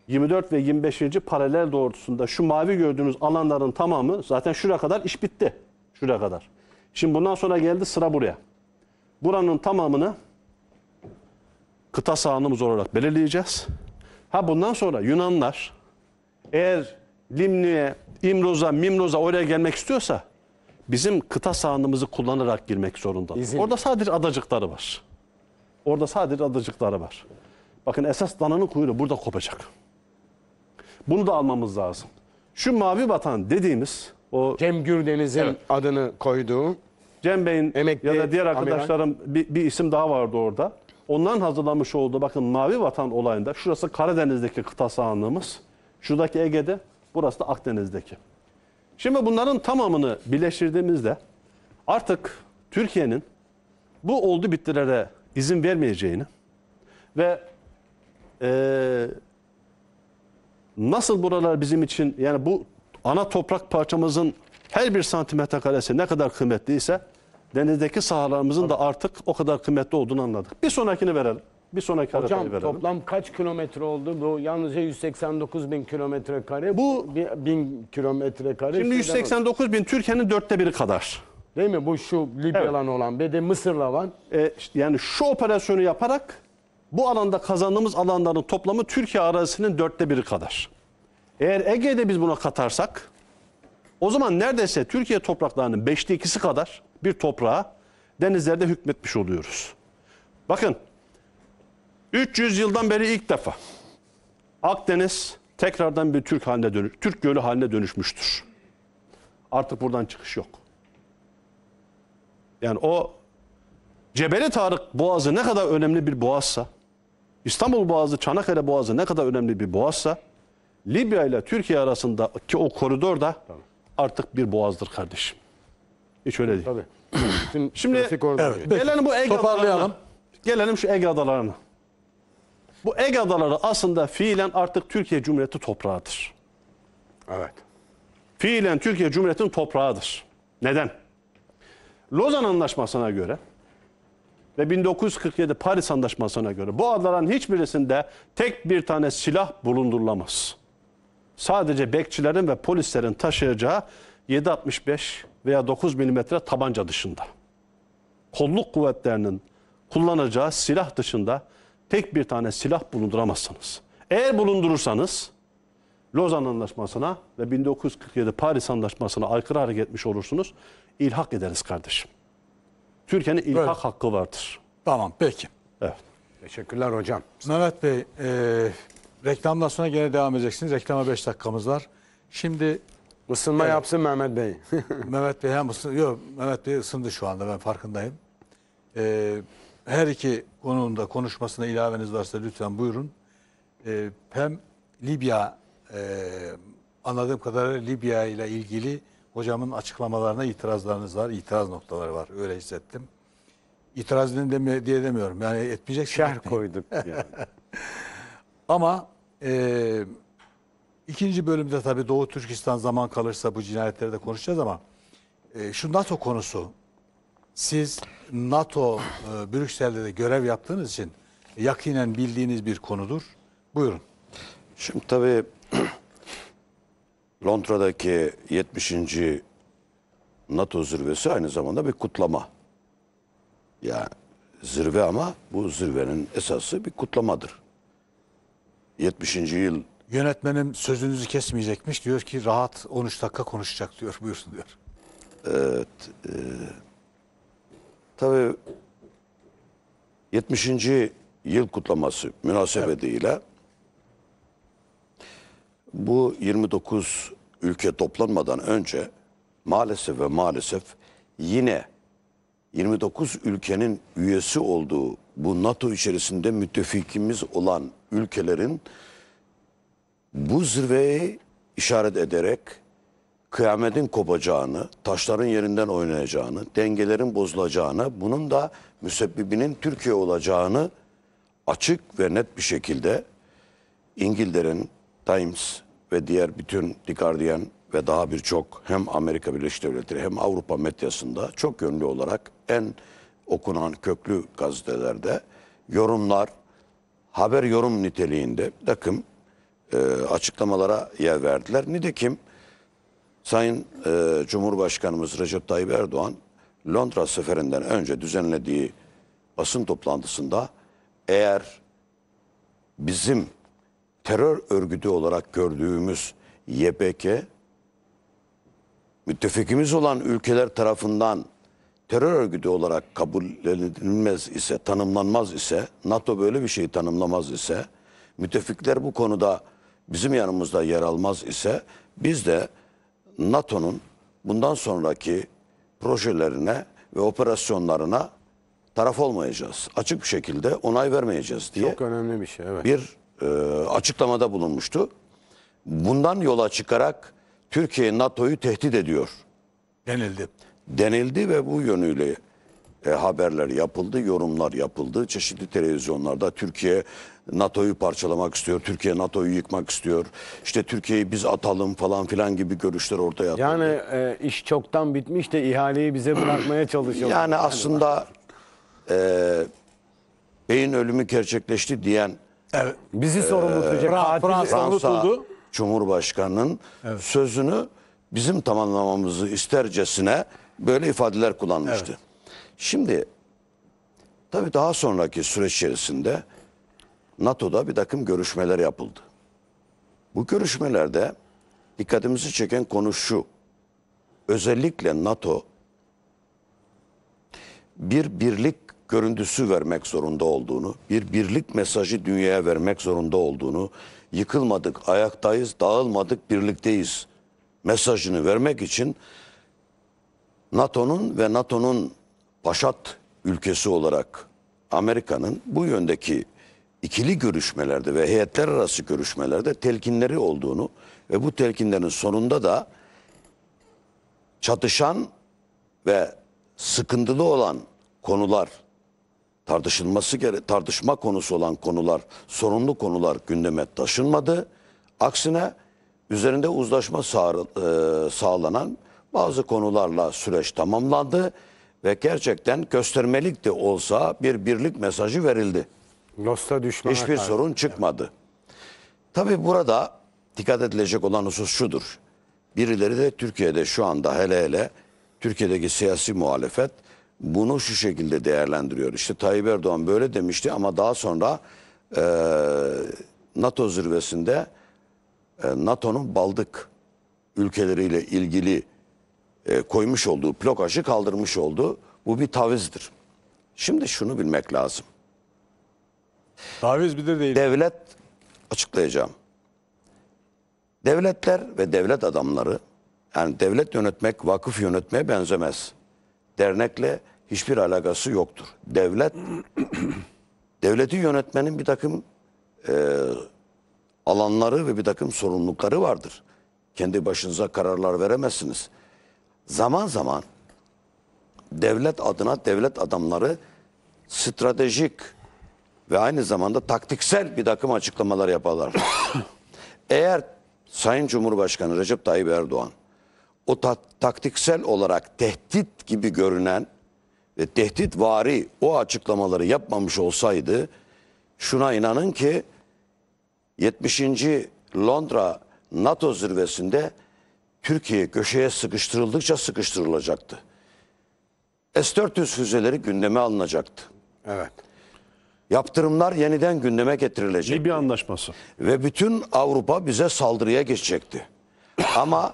24 ve 25. paralel doğrultusunda şu mavi gördüğünüz alanların tamamı zaten şuraya kadar iş bitti. Şuraya kadar. Şimdi bundan sonra geldi sıra buraya buranın tamamını kıta sahanımız olarak belirleyeceğiz. Ha bundan sonra Yunanlar eğer Limni'ye, İmroz'a, Mimroz'a oraya gelmek istiyorsa bizim kıta sahanımızı kullanarak girmek zorunda. İzin. Orada sadece adacıkları var. Orada sadece adacıkları var. Bakın esas dananın kuyruğu burada kopacak. Bunu da almamız lazım. Şu mavi vatan dediğimiz o Cem Gürdeniz'in evet. adını koyduğu Cem Bey'in ya da diğer arkadaşlarım bir, bir isim daha vardı orada. Ondan hazırlanmış oldu. bakın Mavi Vatan olayında şurası Karadeniz'deki kıta sahanlığımız. Şuradaki Ege'de, burası da Akdeniz'deki. Şimdi bunların tamamını birleştirdiğimizde artık Türkiye'nin bu oldu bittilere izin vermeyeceğini ve e, nasıl buralar bizim için yani bu ana toprak parçamızın her bir santimetre karesi ne kadar kıymetliyse denizdeki sahalarımızın da artık o kadar kıymetli olduğunu anladık. Bir sonrakini verelim. Bir sonraki Hocam, verelim. toplam kaç kilometre oldu? Bu yalnızca 189 bin kilometre kare. Bu bin kilometre kare. Şimdi 189 bin Türkiye'nin dörtte biri kadar. Değil mi? Bu şu Libya'lan evet. olan ve de Mısır'la olan. E, işte yani şu operasyonu yaparak bu alanda kazandığımız alanların toplamı Türkiye arazisinin dörtte biri kadar. Eğer Ege'de biz buna katarsak o zaman neredeyse Türkiye topraklarının beşte ikisi kadar bir toprağa denizlerde hükmetmiş oluyoruz. Bakın 300 yıldan beri ilk defa Akdeniz tekrardan bir Türk haline dönüş, Türk gölü haline dönüşmüştür. Artık buradan çıkış yok. Yani o Cebeli Tarık Boğazı ne kadar önemli bir boğazsa, İstanbul Boğazı, Çanakkale Boğazı ne kadar önemli bir boğazsa, Libya ile Türkiye arasındaki o koridorda tamam artık bir boğazdır kardeşim. Hiç öyle değil. Tabii. Şimdi trafik evet. gelelim bu Ege toparlayalım. Adalarına. Gelelim şu Ege adalarına. Bu Ege adaları aslında fiilen artık Türkiye Cumhuriyeti toprağıdır. Evet. Fiilen Türkiye Cumhuriyeti'nin toprağıdır. Neden? Lozan Anlaşması'na göre ve 1947 Paris Anlaşması'na göre bu adaların hiçbirisinde tek bir tane silah bulundurulamaz sadece bekçilerin ve polislerin taşıyacağı 7.65 veya 9 mm tabanca dışında. Kolluk kuvvetlerinin kullanacağı silah dışında tek bir tane silah bulunduramazsınız. Eğer bulundurursanız Lozan Anlaşması'na ve 1947 Paris Anlaşması'na aykırı hareket etmiş olursunuz. İlhak ederiz kardeşim. Türkiye'nin ilhak evet. hakkı vardır. Tamam peki. Evet. Teşekkürler hocam. Mehmet Bey, e, Reklamdan sonra gene devam edeceksiniz. Reklama 5 dakikamız var. Şimdi ısınma Evet. yapsın Mehmet Bey. Mehmet Bey hem ısındı. Yok Mehmet Bey ısındı şu anda ben farkındayım. Ee, her iki konunun konuşmasına ilaveniz varsa lütfen buyurun. Ee, hem Libya e, anladığım kadarıyla Libya ile ilgili hocamın açıklamalarına itirazlarınız var. itiraz noktaları var. Öyle hissettim. İtiraz edin deme, diye demiyorum. Yani etmeyecek. Şerh koyduk yani. Ama e, ikinci bölümde tabii Doğu Türkistan zaman kalırsa bu cinayetleri de konuşacağız ama e, şu NATO konusu. Siz NATO e, Brüksel'de de görev yaptığınız için yakinen bildiğiniz bir konudur. Buyurun. Şimdi tabii Londra'daki 70. NATO zirvesi aynı zamanda bir kutlama. Yani zirve ama bu zirvenin esası bir kutlamadır. 70. yıl. Yönetmenim sözünüzü kesmeyecekmiş. Diyor ki rahat 13 dakika konuşacak diyor. Buyursun diyor. Evet. E, tabii 70. yıl kutlaması münasebetiyle evet. bu 29 ülke toplanmadan önce maalesef ve maalesef yine 29 ülkenin üyesi olduğu bu NATO içerisinde müttefikimiz olan ülkelerin bu zirveyi işaret ederek kıyametin kopacağını, taşların yerinden oynayacağını, dengelerin bozulacağını, bunun da müsebbibinin Türkiye olacağını açık ve net bir şekilde İngiltere'nin Times ve diğer bütün The Guardian ve daha birçok hem Amerika Birleşik Devletleri hem Avrupa medyasında çok yönlü olarak en okunan köklü gazetelerde yorumlar, haber yorum niteliğinde bir takım e, açıklamalara yer verdiler. Nitekim Sayın e, Cumhurbaşkanımız Recep Tayyip Erdoğan Londra seferinden önce düzenlediği basın toplantısında eğer bizim terör örgütü olarak gördüğümüz YPK müttefikimiz olan ülkeler tarafından terör örgütü olarak kabul edilmez ise, tanımlanmaz ise, NATO böyle bir şeyi tanımlamaz ise, müttefikler bu konuda bizim yanımızda yer almaz ise biz de NATO'nun bundan sonraki projelerine ve operasyonlarına taraf olmayacağız. Açık bir şekilde onay vermeyeceğiz diye. Çok önemli bir şey evet. Bir e, açıklamada bulunmuştu. Bundan yola çıkarak Türkiye NATO'yu tehdit ediyor denildi denildi ve bu yönüyle e, haberler yapıldı, yorumlar yapıldı. Çeşitli televizyonlarda Türkiye NATO'yu parçalamak istiyor, Türkiye NATO'yu yıkmak istiyor. İşte Türkiye'yi biz atalım falan filan gibi görüşler ortaya atıldı. Yani e, iş çoktan bitmiş de ihaleyi bize bırakmaya çalışıyorlar. Yani aslında e, beyin ölümü gerçekleşti diyen Evet. Bizi e, sorumlu tutacak. Fra- Fra- Fra- Fransa tutuldu. Cumhurbaşkanının sözünü bizim tamamlamamızı istercesine böyle ifadeler kullanmıştı. Evet. Şimdi tabii daha sonraki süreç içerisinde NATO'da bir takım görüşmeler yapıldı. Bu görüşmelerde dikkatimizi çeken konu şu. Özellikle NATO bir birlik görüntüsü vermek zorunda olduğunu, bir birlik mesajı dünyaya vermek zorunda olduğunu, yıkılmadık, ayaktayız, dağılmadık, birlikteyiz mesajını vermek için NATO'nun ve NATO'nun paşat ülkesi olarak Amerika'nın bu yöndeki ikili görüşmelerde ve heyetler arası görüşmelerde telkinleri olduğunu ve bu telkinlerin sonunda da çatışan ve sıkıntılı olan konular tartışılması gere tartışma konusu olan konular, sorunlu konular gündeme taşınmadı. Aksine üzerinde uzlaşma sağ, e, sağlanan bazı konularla süreç tamamlandı ve gerçekten göstermelik de olsa bir birlik mesajı verildi. Losta düşmana Hiçbir karşı. sorun çıkmadı. Tabi burada dikkat edilecek olan husus şudur. Birileri de Türkiye'de şu anda hele hele Türkiye'deki siyasi muhalefet bunu şu şekilde değerlendiriyor. İşte Tayyip Erdoğan böyle demişti ama daha sonra e, NATO zirvesinde e, NATO'nun baldık ülkeleriyle ilgili e, koymuş olduğu blokajı kaldırmış oldu. Bu bir tavizdir. Şimdi şunu bilmek lazım. Taviz bir de değil. Devlet açıklayacağım. Devletler ve devlet adamları yani devlet yönetmek vakıf yönetmeye benzemez. Dernekle hiçbir alakası yoktur. Devlet devleti yönetmenin bir takım e, alanları ve bir takım sorumlulukları vardır. Kendi başınıza kararlar veremezsiniz zaman zaman devlet adına devlet adamları stratejik ve aynı zamanda taktiksel bir takım açıklamalar yaparlar. Eğer Sayın Cumhurbaşkanı Recep Tayyip Erdoğan o ta taktiksel olarak tehdit gibi görünen ve tehdit vari o açıklamaları yapmamış olsaydı şuna inanın ki 70. Londra NATO zirvesinde Türkiye köşeye sıkıştırıldıkça sıkıştırılacaktı. S-400 füzeleri gündeme alınacaktı. Evet. Yaptırımlar yeniden gündeme getirilecekti. Libya anlaşması. Ve bütün Avrupa bize saldırıya geçecekti. Ama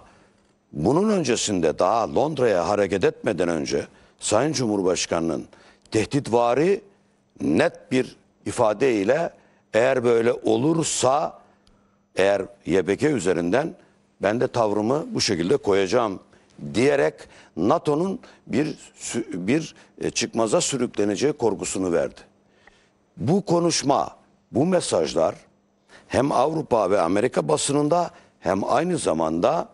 bunun öncesinde daha Londra'ya hareket etmeden önce Sayın Cumhurbaşkanı'nın tehditvari net bir ifadeyle eğer böyle olursa eğer YPG üzerinden ben de tavrımı bu şekilde koyacağım diyerek NATO'nun bir bir e, çıkmaza sürükleneceği korkusunu verdi. Bu konuşma, bu mesajlar hem Avrupa ve Amerika basınında hem aynı zamanda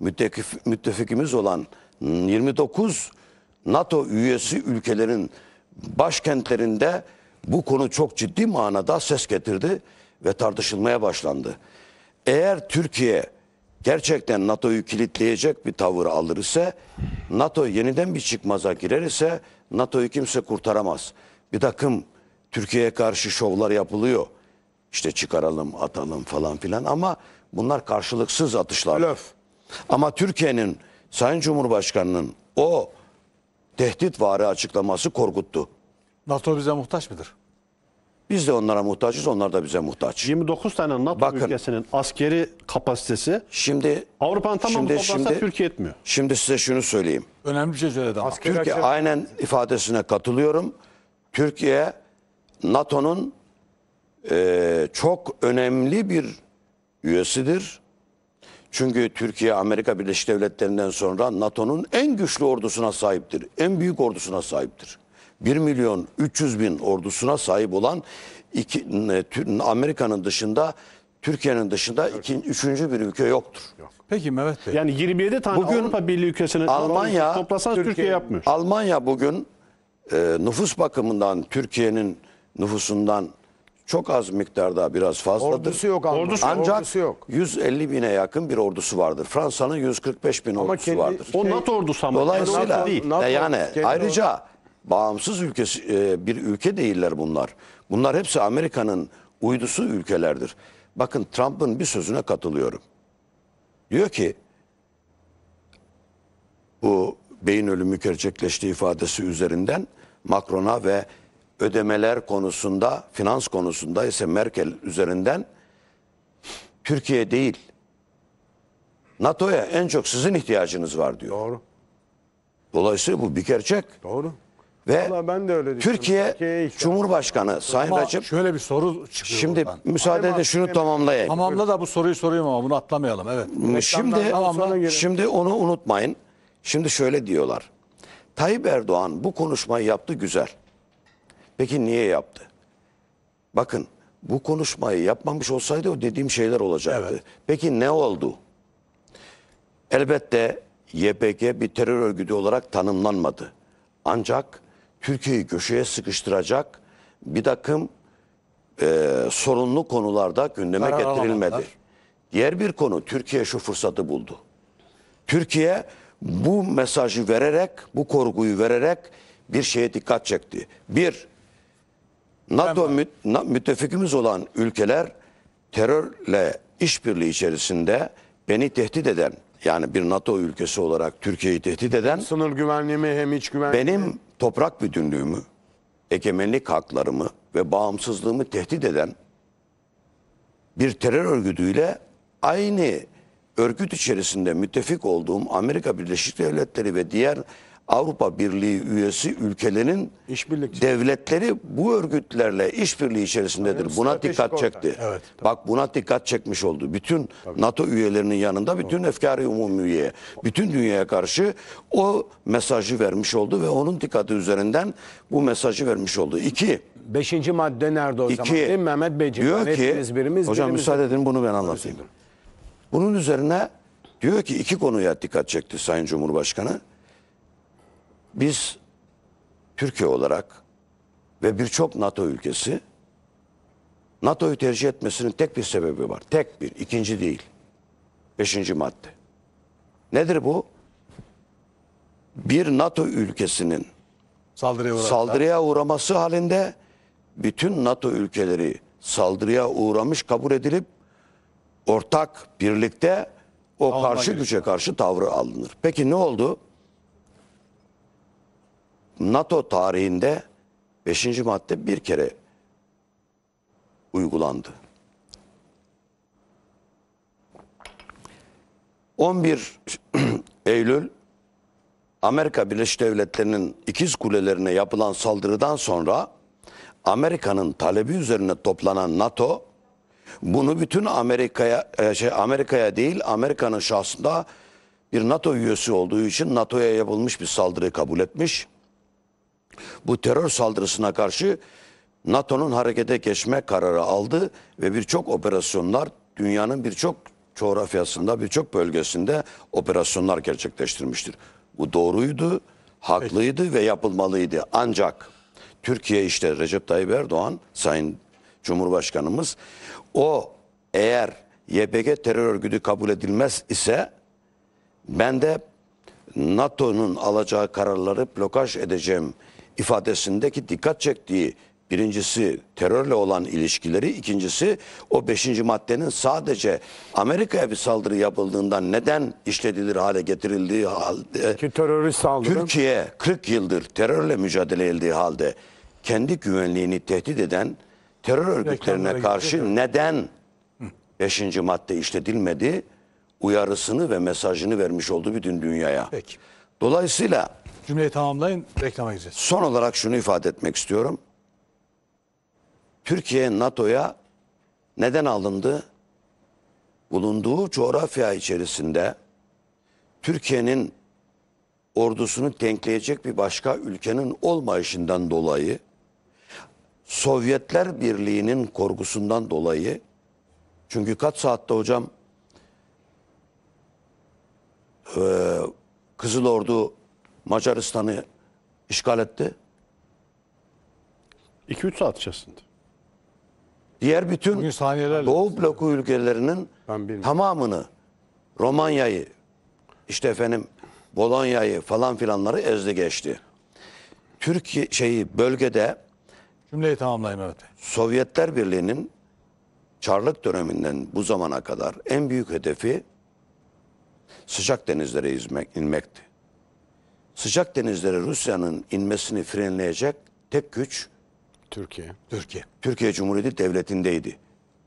müttefik, müttefikimiz olan 29 NATO üyesi ülkelerin başkentlerinde bu konu çok ciddi manada ses getirdi ve tartışılmaya başlandı. Eğer Türkiye gerçekten NATO'yu kilitleyecek bir tavır alır ise NATO yeniden bir çıkmaza girer ise NATO'yu kimse kurtaramaz. Bir takım Türkiye'ye karşı şovlar yapılıyor. İşte çıkaralım, atalım falan filan ama bunlar karşılıksız atışlar. Löf. Ama Türkiye'nin Sayın Cumhurbaşkanı'nın o tehdit vari açıklaması korkuttu. NATO bize muhtaç mıdır? Biz de onlara muhtaçız, onlar da bize muhtaç. 29 tane NATO Bakın, ülkesinin askeri kapasitesi şimdi Avrupa'nın tamamı şimdi, şimdi, Türkiye etmiyor. Şimdi size şunu söyleyeyim. Önemli bir şey söyledi Askeri Türkiye asker... aynen ifadesine katılıyorum. Türkiye NATO'nun e, çok önemli bir üyesidir. Çünkü Türkiye Amerika Birleşik Devletleri'nden sonra NATO'nun en güçlü ordusuna sahiptir. En büyük ordusuna sahiptir. 1 milyon 300 bin ordusuna sahip olan iki, e, Amerika'nın dışında Türkiye'nin dışında evet. üçüncü bir ülke yoktur. Yok. Peki Mehmet Bey. Yani 27 tane bugün Avrupa Birliği ülkesini Almanya, toplasanız Türkiye, Türkiye yapmıyor. Almanya bugün e, nüfus bakımından Türkiye'nin nüfusundan çok az miktarda biraz fazladır. Ordusu yok Almanya. Ordusu, Ancak ordusu yok. 150 bine yakın bir ordusu vardır. Fransa'nın 145 bin ama ordusu kendi, vardır. O şey- NATO ordusu ama. Dolayısıyla NATO NATO, e, yani ayrıca... Ordusu bağımsız ülkesi, e, bir ülke değiller bunlar. Bunlar hepsi Amerika'nın uydusu ülkelerdir. Bakın Trump'ın bir sözüne katılıyorum. Diyor ki bu beyin ölümü gerçekleşti ifadesi üzerinden Macron'a ve ödemeler konusunda, finans konusunda ise Merkel üzerinden Türkiye değil NATO'ya en çok sizin ihtiyacınız var diyor. Doğru. Dolayısıyla bu bir gerçek. Doğru. Ve ben de öyle Türkiye, Türkiye Cumhurbaşkanı Sayın Ama Recep şöyle bir soru çıkıyor şimdi buradan. müsaade edin şunu tamamlayayım. Tamamla da bu soruyu sorayım ama bunu atlamayalım. Evet. Şimdi şimdi onu unutmayın. Şimdi şöyle diyorlar. Tayyip Erdoğan bu konuşmayı yaptı güzel. Peki niye yaptı? Bakın bu konuşmayı yapmamış olsaydı o dediğim şeyler olacaktı. Evet. Peki ne oldu? Elbette YPG bir terör örgütü olarak tanımlanmadı. Ancak Türkiye'yi köşeye sıkıştıracak bir takım e, sorunlu konularda gündeme Karar getirilmedi. Alamadılar. Diğer bir konu Türkiye şu fırsatı buldu. Türkiye bu mesajı vererek, bu korkuyu vererek bir şeye dikkat çekti. Bir, NATO mü, müttefikimiz olan ülkeler terörle işbirliği içerisinde beni tehdit eden yani bir NATO ülkesi olarak Türkiye'yi tehdit eden sınır güvenliği mi hem iç güvenliği benim toprak bütünlüğümü, egemenlik haklarımı ve bağımsızlığımı tehdit eden bir terör örgütüyle aynı örgüt içerisinde müttefik olduğum Amerika Birleşik Devletleri ve diğer Avrupa Birliği üyesi ülkelerin İşbirlikçi. devletleri bu örgütlerle işbirliği içerisindedir. buna dikkat çekti. Evet, Bak buna dikkat çekmiş oldu. Bütün tabii. NATO üyelerinin yanında bütün efkari umumiye, bütün dünyaya karşı o mesajı vermiş oldu ve onun dikkati üzerinden bu mesajı vermiş oldu. İki, Beşinci madde nerede o İki, zaman? Değil mi Mehmet Beyciğim? diyor hani ki, hepiniz birimiz hocam birimiz- müsaade edin bunu ben anlatayım. Bunun üzerine diyor ki iki konuya dikkat çekti Sayın Cumhurbaşkanı. Biz Türkiye olarak ve birçok NATO ülkesi NATO'yu tercih etmesinin tek bir sebebi var. Tek bir, ikinci değil. Beşinci madde. Nedir bu? Bir NATO ülkesinin saldırıya, saldırıya uğraması halinde bütün NATO ülkeleri saldırıya uğramış kabul edilip ortak birlikte o Alma karşı güce karşı tavrı alınır. Peki ne oldu? NATO tarihinde 5. madde bir kere uygulandı. 11 Eylül Amerika Birleşik Devletleri'nin ikiz kulelerine yapılan saldırıdan sonra Amerika'nın talebi üzerine toplanan NATO bunu bütün Amerika'ya e, şey Amerika'ya değil Amerika'nın şahsında bir NATO üyesi olduğu için NATO'ya yapılmış bir saldırı kabul etmiş. Bu terör saldırısına karşı NATO'nun harekete geçme kararı aldı ve birçok operasyonlar dünyanın birçok coğrafyasında, birçok bölgesinde operasyonlar gerçekleştirmiştir. Bu doğruydu, haklıydı Peki. ve yapılmalıydı. Ancak Türkiye işte Recep Tayyip Erdoğan, Sayın Cumhurbaşkanımız o eğer YPG terör örgütü kabul edilmez ise ben de NATO'nun alacağı kararları blokaj edeceğim ifadesindeki dikkat çektiği birincisi terörle olan ilişkileri, ikincisi o beşinci maddenin sadece Amerika'ya bir saldırı yapıldığından neden işledilir hale getirildiği halde ki terörist saldırı Türkiye 40 yıldır terörle mücadele edildiği halde kendi güvenliğini tehdit eden terör örgütlerine karşı neden beşinci madde işletilmedi uyarısını ve mesajını vermiş oldu bütün dünyaya. Peki. Dolayısıyla Cümleyi tamamlayın, reklama gireceğiz. Son olarak şunu ifade etmek istiyorum. Türkiye NATO'ya neden alındı? Bulunduğu coğrafya içerisinde Türkiye'nin ordusunu denkleyecek bir başka ülkenin olmayışından dolayı Sovyetler Birliği'nin korkusundan dolayı çünkü kaç saatte hocam Kızıl Ordu Macaristan'ı işgal etti. 2-3 saat içerisinde. Diğer bütün Doğu bloku ülkelerinin tamamını Romanya'yı işte efendim Bolonya'yı falan filanları ezdi geçti. Türkiye şeyi bölgede cümleyi tamamlayayım evet. Sovyetler Birliği'nin Çarlık döneminden bu zamana kadar en büyük hedefi sıcak denizlere inmek, inmekti sıcak denizlere Rusya'nın inmesini frenleyecek tek güç Türkiye. Türkiye. Türkiye Cumhuriyeti Devleti'ndeydi.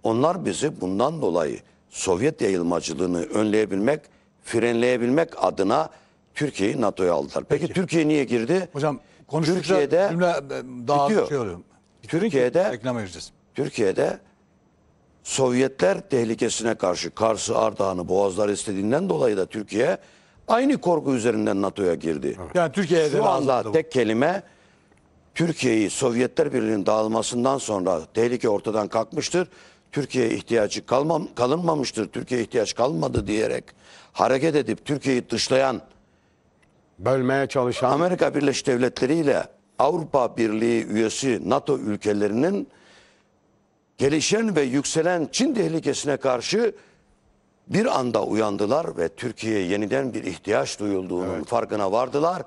Onlar bizi bundan dolayı Sovyet yayılmacılığını önleyebilmek, frenleyebilmek adına Türkiye'yi NATO'ya aldılar. Peki, Peki. Türkiye niye girdi? Hocam konuştukça Türkiye'de cümle e, daha bitiyor. şey oluyor. Türkiye'de Eklemeyeceğiz. Türkiye'de Sovyetler tehlikesine karşı Kars'ı, Ardahan'ı, Boğazlar istediğinden dolayı da Türkiye Aynı korku üzerinden NATO'ya girdi. Yani Türkiye'ye de Şu anda tek kelime Türkiye'yi Sovyetler Birliği'nin dağılmasından sonra tehlike ortadan kalkmıştır. Türkiye ihtiyacı kalmam, kalınmamıştır. Türkiye'ye ihtiyaç kalmadı diyerek hareket edip Türkiye'yi dışlayan Bölmeye çalışan Amerika Birleşik Devletleri ile Avrupa Birliği üyesi NATO ülkelerinin gelişen ve yükselen Çin tehlikesine karşı bir anda uyandılar ve Türkiye'ye yeniden bir ihtiyaç duyulduğunun evet. farkına vardılar.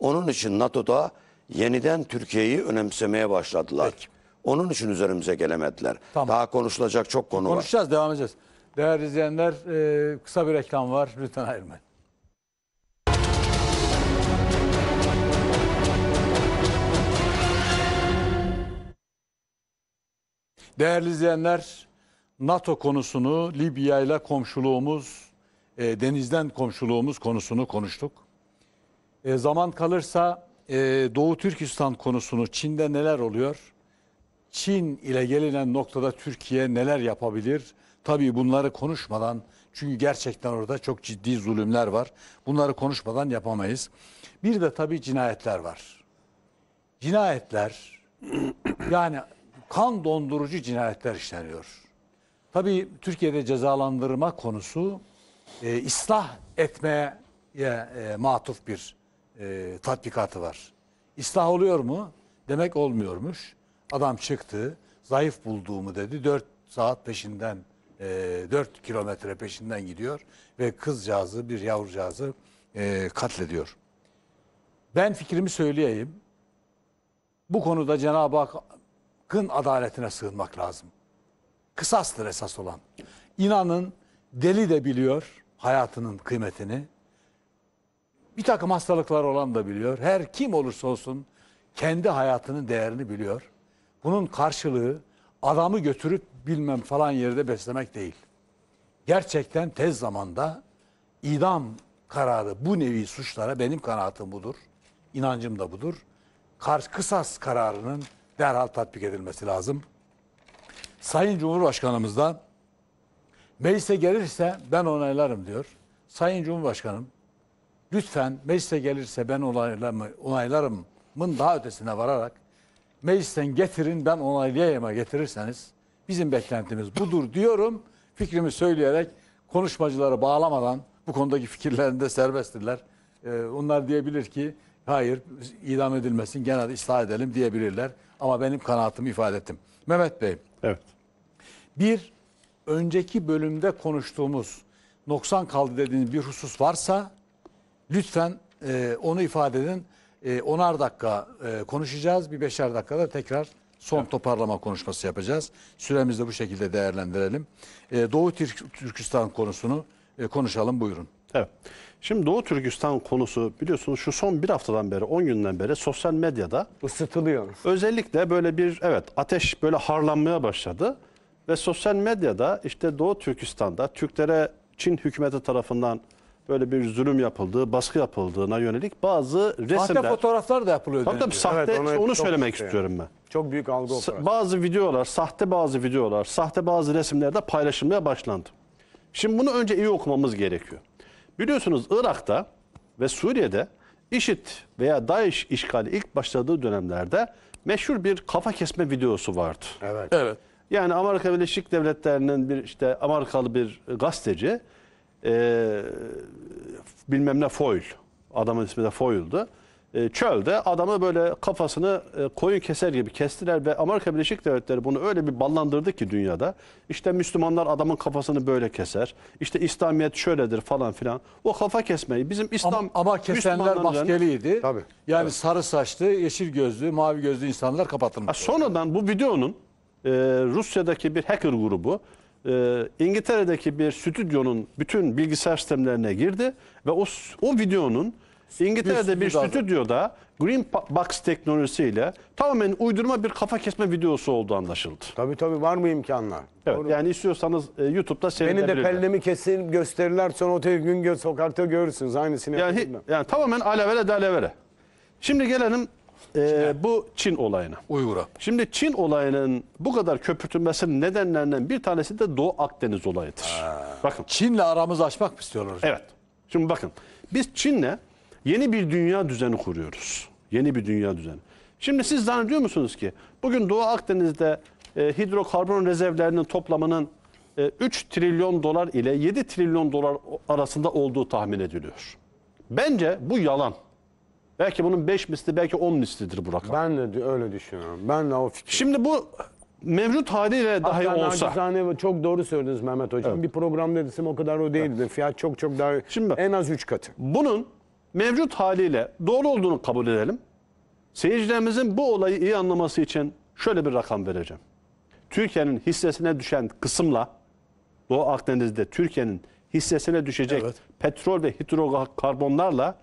Onun için NATO'da yeniden Türkiye'yi önemsemeye başladılar. Peki. Onun için üzerimize gelemediler. Tamam. Daha konuşulacak çok konu Konuşacağız, var. Konuşacağız, devam edeceğiz. Değerli izleyenler, e, kısa bir reklam var. Lütfen ayrılmayın. Değerli izleyenler, NATO konusunu, Libya ile komşuluğumuz, e, denizden komşuluğumuz konusunu konuştuk. E, zaman kalırsa e, Doğu Türkistan konusunu, Çin'de neler oluyor? Çin ile gelinen noktada Türkiye neler yapabilir? Tabii bunları konuşmadan, çünkü gerçekten orada çok ciddi zulümler var. Bunları konuşmadan yapamayız. Bir de tabii cinayetler var. Cinayetler, yani kan dondurucu cinayetler işleniyor. Tabii Türkiye'de cezalandırma konusu e, ıslah etmeye e, matuf bir e, tatbikatı var. İslah oluyor mu? Demek olmuyormuş. Adam çıktı, zayıf bulduğumu dedi. Dört saat peşinden, e, 4 kilometre peşinden gidiyor ve kızcağızı, bir yavrucağızı e, katlediyor. Ben fikrimi söyleyeyim. Bu konuda Cenab-ı Hakk'ın adaletine sığınmak lazım kısastır esas olan. İnanın deli de biliyor hayatının kıymetini. Bir takım hastalıklar olan da biliyor. Her kim olursa olsun kendi hayatının değerini biliyor. Bunun karşılığı adamı götürüp bilmem falan yerde beslemek değil. Gerçekten tez zamanda idam kararı bu nevi suçlara benim kanaatim budur. İnancım da budur. Kar kısas kararının derhal tatbik edilmesi lazım. Sayın Cumhurbaşkanımızdan meclise gelirse ben onaylarım diyor. Sayın Cumhurbaşkanım lütfen meclise gelirse ben onaylarım, onaylarımın daha ötesine vararak meclisten getirin ben onaylayayıma getirirseniz bizim beklentimiz budur diyorum. Fikrimi söyleyerek konuşmacılara bağlamadan bu konudaki fikirlerinde serbesttirler. Ee, onlar diyebilir ki hayır idam edilmesin genel ıslah edelim diyebilirler. Ama benim kanaatimi ifade ettim. Mehmet Bey Evet. Bir, önceki bölümde konuştuğumuz noksan kaldı dediğiniz bir husus varsa lütfen e, onu ifade edin. E, onar dakika e, konuşacağız. Bir beşer dakikada tekrar son evet. toparlama konuşması yapacağız. Süremizi de bu şekilde değerlendirelim. E, Doğu Türk Türkistan konusunu e, konuşalım. Buyurun. Evet. Şimdi Doğu Türkistan konusu biliyorsunuz şu son bir haftadan beri 10 günden beri sosyal medyada ısıtılıyor. Özellikle böyle bir evet ateş böyle harlanmaya başladı ve sosyal medyada işte Doğu Türkistan'da Türklere Çin hükümeti tarafından böyle bir zulüm yapıldığı, baskı yapıldığına yönelik bazı resimler. Sahte fotoğraflar da yapılıyor. Tabii tabii sahte evet, onu, onu söylemek şey- istiyorum ben. Çok büyük algı operasyonu. Bazı videolar, sahte bazı videolar, sahte bazı resimlerde paylaşılmaya başlandı. Şimdi bunu önce iyi okumamız gerekiyor. Biliyorsunuz Irak'ta ve Suriye'de IŞİD veya DAEŞ işgali ilk başladığı dönemlerde meşhur bir kafa kesme videosu vardı. Evet. Evet. Yani Amerika Birleşik Devletleri'nin bir işte Amerikalı bir gazeteci e, bilmem ne Foyle adamın ismi de Foyle'du. E, çölde adamı böyle kafasını e, koyun keser gibi kestiler ve Amerika Birleşik Devletleri bunu öyle bir ballandırdı ki dünyada. İşte Müslümanlar adamın kafasını böyle keser. İşte İslamiyet şöyledir falan filan. O kafa kesmeyi bizim İslam ama, ama kesenler maskeliydi. Tabii. Yani evet. sarı saçlı, yeşil gözlü, mavi gözlü insanlar kapatılmış. Sonradan bu videonun e, Rusya'daki bir hacker grubu e, İngiltere'deki bir stüdyonun bütün bilgisayar sistemlerine girdi ve o o videonun İngiltere'de bir stüdyoda Green Box teknolojisiyle tamamen uydurma bir kafa kesme videosu olduğu anlaşıldı. Tabii tabii var mı imkanlar? Evet, Doğru. yani istiyorsanız e, YouTube'da Beni de seyredebilirler. pellemi kesin gösterirler sonra o gün gör, sokakta görürsünüz aynısını. Yani, hi- yapayım ben. yani tamamen alevere dalevere. Şimdi gelelim e, bu Çin olayına. Uygur'a. Şimdi Çin olayının bu kadar köpürtülmesinin nedenlerinden bir tanesi de Doğu Akdeniz olayıdır. Bakın. Çin'le aramızı açmak mı istiyorlar? hocam? Evet. Şimdi bakın. Biz Çin'le Yeni bir dünya düzeni kuruyoruz. Yeni bir dünya düzeni. Şimdi siz zannediyor musunuz ki bugün Doğu Akdeniz'de e, hidrokarbon rezervlerinin toplamının e, 3 trilyon dolar ile 7 trilyon dolar arasında olduğu tahmin ediliyor. Bence bu yalan. Belki bunun 5 misli belki 10 mislidir bu rakam. Ben de öyle düşünüyorum. Ben de o fikir. Şimdi bu mevcut haliyle dahi Hatta olsa. Nacizane, çok doğru söylediniz Mehmet Hocam. Evet. Bir program dedim o kadar o değildi. Evet. Fiyat çok çok daha Şimdi, en az 3 katı. Bunun mevcut haliyle doğru olduğunu kabul edelim. Seyircilerimizin bu olayı iyi anlaması için şöyle bir rakam vereceğim. Türkiye'nin hissesine düşen kısımla Doğu Akdeniz'de Türkiye'nin hissesine düşecek evet. petrol ve hidrokarbonlarla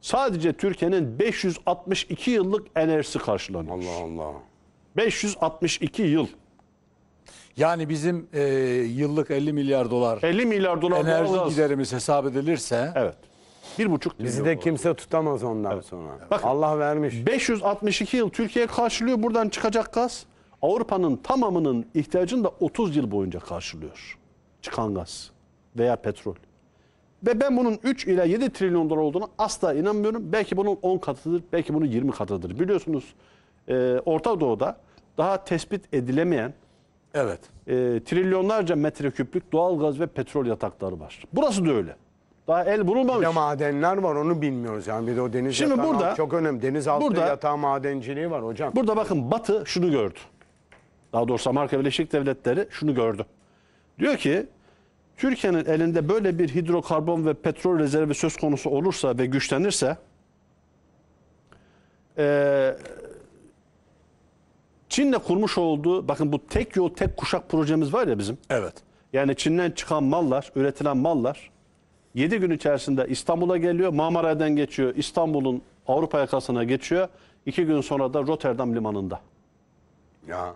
sadece Türkiye'nin 562 yıllık enerjisi karşılanıyor. Allah Allah. 562 yıl. Yani bizim e, yıllık 50 milyar dolar 50 milyar dolar enerji giderimiz hesap edilirse evet. Bir buçuk trilyon Bizi de kimse tutamaz ondan sonra. Bakın, Allah vermiş. 562 yıl Türkiye karşılıyor. Buradan çıkacak gaz Avrupa'nın tamamının ihtiyacını da 30 yıl boyunca karşılıyor. Çıkan gaz veya petrol. Ve ben bunun 3 ile 7 trilyon dolar olduğunu asla inanmıyorum. Belki bunun 10 katıdır, belki bunun 20 katıdır. Biliyorsunuz e, Orta Doğu'da daha tespit edilemeyen Evet. e, trilyonlarca metreküplük gaz ve petrol yatakları var. Burası da öyle. Daha el Bir de madenler var onu bilmiyoruz yani bir de o deniz Şimdi Şimdi burada- çok önemli. Denizaltı burada- yatağı madenciliği var hocam. Burada bakın Batı şunu gördü. Daha doğrusu Amerika Birleşik Devletleri şunu gördü. Diyor ki Türkiye'nin elinde böyle bir hidrokarbon ve petrol rezervi söz konusu olursa ve güçlenirse eee, Çin'le kurmuş olduğu bakın bu tek yol tek kuşak projemiz var ya bizim. Evet. Yani Çin'den çıkan mallar, üretilen mallar 7 gün içerisinde İstanbul'a geliyor. Marmaray'dan geçiyor. İstanbul'un Avrupa yakasına geçiyor. 2 gün sonra da Rotterdam limanında. Ya.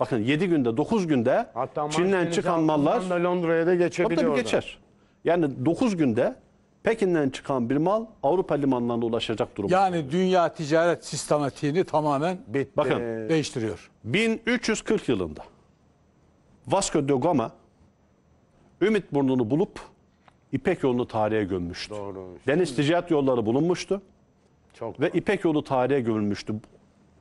Bakın 7 günde 9 günde Hatta Çin'den çıkan mallar Londra'ya da geçebiliyor. Tabii geçer. Yani 9 günde Pekin'den çıkan bir mal Avrupa limanlarına ulaşacak durumda. Yani dünya ticaret sistematiğini tamamen Bitti. bakın değiştiriyor. 1340 yılında Vasco da Gama Ümit Burnu'nu bulup İpek yolunu tarihe gömmüştü. Doğru. Deniz ticaret yolları bulunmuştu. Çok ve doğru. İpek yolu tarihe gömülmüştü.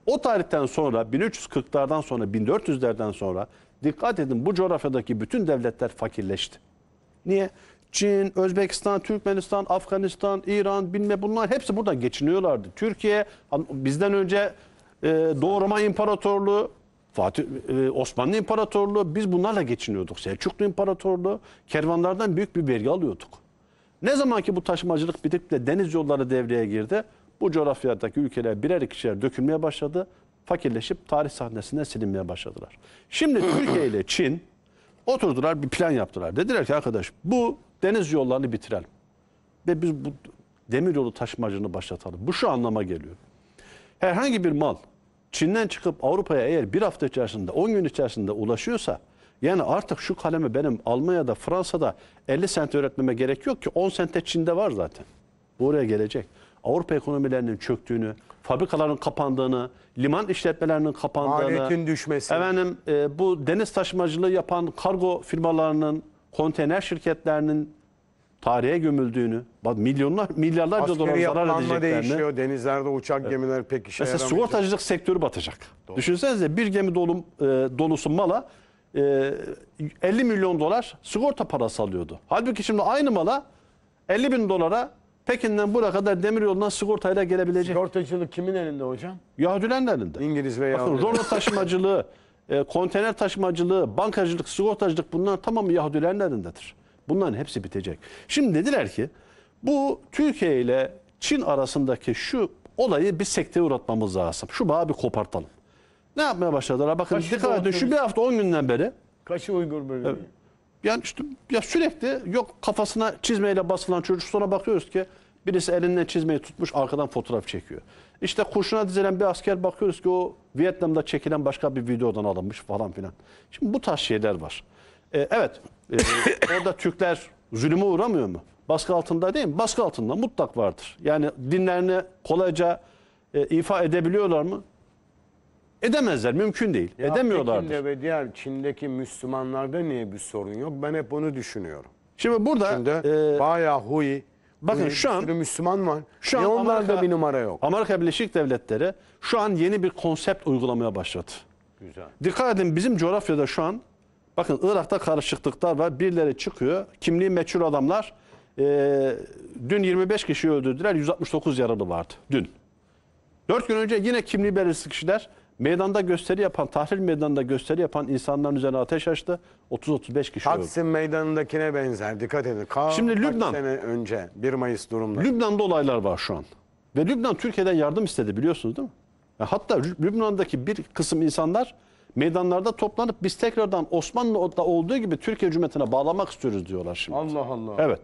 O tarihten sonra 1340'lardan sonra 1400'lerden sonra dikkat edin bu coğrafyadaki bütün devletler fakirleşti. Niye? Çin, Özbekistan, Türkmenistan, Afganistan, İran bilme bunlar hepsi buradan geçiniyorlardı. Türkiye bizden önce e, Doğu Roma İmparatorluğu Fatih e, Osmanlı İmparatorluğu biz bunlarla geçiniyorduk. Selçuklu İmparatorluğu kervanlardan büyük bir vergi alıyorduk. Ne zaman ki bu taşımacılık bitip de deniz yolları devreye girdi, bu coğrafyadaki ülkeler birer ikişer dökülmeye başladı, fakirleşip tarih sahnesinden silinmeye başladılar. Şimdi Türkiye ile Çin oturdular bir plan yaptılar. Dediler ki arkadaş bu deniz yollarını bitirelim ve biz bu yolu taşımacılığını başlatalım. Bu şu anlama geliyor. Herhangi bir mal Çin'den çıkıp Avrupa'ya eğer bir hafta içerisinde 10 gün içerisinde ulaşıyorsa yani artık şu kalemi benim Almanya'da Fransa'da 50 sent öğretmeme gerek yok ki 10 sente Çin'de var zaten. Bu oraya gelecek. Avrupa ekonomilerinin çöktüğünü, fabrikaların kapandığını, liman işletmelerinin kapandığını, maliyetin düşmesi. Efendim e, bu deniz taşımacılığı yapan kargo firmalarının, konteyner şirketlerinin tarihe gömüldüğünü, milyonlar, milyarlarca Askeri dolar zarar edeceklerini. değişiyor, denizlerde uçak evet. gemileri pek işe Mesela yaramayacak. sigortacılık sektörü batacak. Doğru. Düşünsenize bir gemi dolum, e, dolusu mala e, 50 milyon dolar sigorta parası alıyordu. Halbuki şimdi aynı mala 50 bin dolara Pekin'den buraya kadar demir yolundan sigortayla gelebilecek. Sigortacılık kimin elinde hocam? Yahudilerin elinde. İngiliz ve Yahudiler. rolo taşımacılığı, e, konteyner taşımacılığı, bankacılık, sigortacılık bunlar tamamı Yahudilerin elindedir. Bunların hepsi bitecek. Şimdi dediler ki bu Türkiye ile Çin arasındaki şu olayı bir sekteye uğratmamız lazım. Şu bağı bir kopartalım. Ne yapmaya başladılar? Bakın Kaşı dikkat edin şu bir hafta 10 günden beri. Kaşı Uygur bölümü. Evet. Yani işte ya sürekli yok kafasına çizmeyle basılan çocuk sonra bakıyoruz ki birisi elinde çizmeyi tutmuş arkadan fotoğraf çekiyor. İşte kurşuna dizilen bir asker bakıyoruz ki o Vietnam'da çekilen başka bir videodan alınmış falan filan. Şimdi bu tarz şeyler var. E, evet. E, orada Türkler zulüme uğramıyor mu? Baskı altında değil mi? Baskı altında mutlak vardır. Yani dinlerini kolayca e, ifa edebiliyorlar mı? Edemezler. Mümkün değil. Ya Edemiyorlardır. Pekin'de ve diğer Çin'deki Müslümanlarda niye bir sorun yok? Ben hep onu düşünüyorum. Şimdi burada Şimdi, e, bayağı huy, Bakın Böyle şu an Müslüman var. Şu e, an e onlarda bir numara yok. Amerika Birleşik Devletleri şu an yeni bir konsept uygulamaya başladı. Güzel. Dikkat edin bizim coğrafyada şu an Bakın Irak'ta karışıklıklar var. Birileri çıkıyor. Kimliği meçhul adamlar e, dün 25 kişi öldürdüler. 169 yaralı vardı dün. 4 gün önce yine kimliği belirsiz kişiler meydanda gösteri yapan, tahlil meydanında gösteri yapan insanların üzerine ateş açtı. 30-35 kişi öldü. Taksim meydanındakine benzer. Dikkat edin. Ka Şimdi Lübnan. sene önce 1 Mayıs durumda. Lübnan'da olaylar var şu an. Ve Lübnan Türkiye'den yardım istedi biliyorsunuz değil mi? Hatta Lübnan'daki bir kısım insanlar meydanlarda toplanıp biz tekrardan Osmanlı'da olduğu gibi Türkiye Cumhuriyeti'ne bağlamak istiyoruz diyorlar şimdi. Allah Allah. Evet.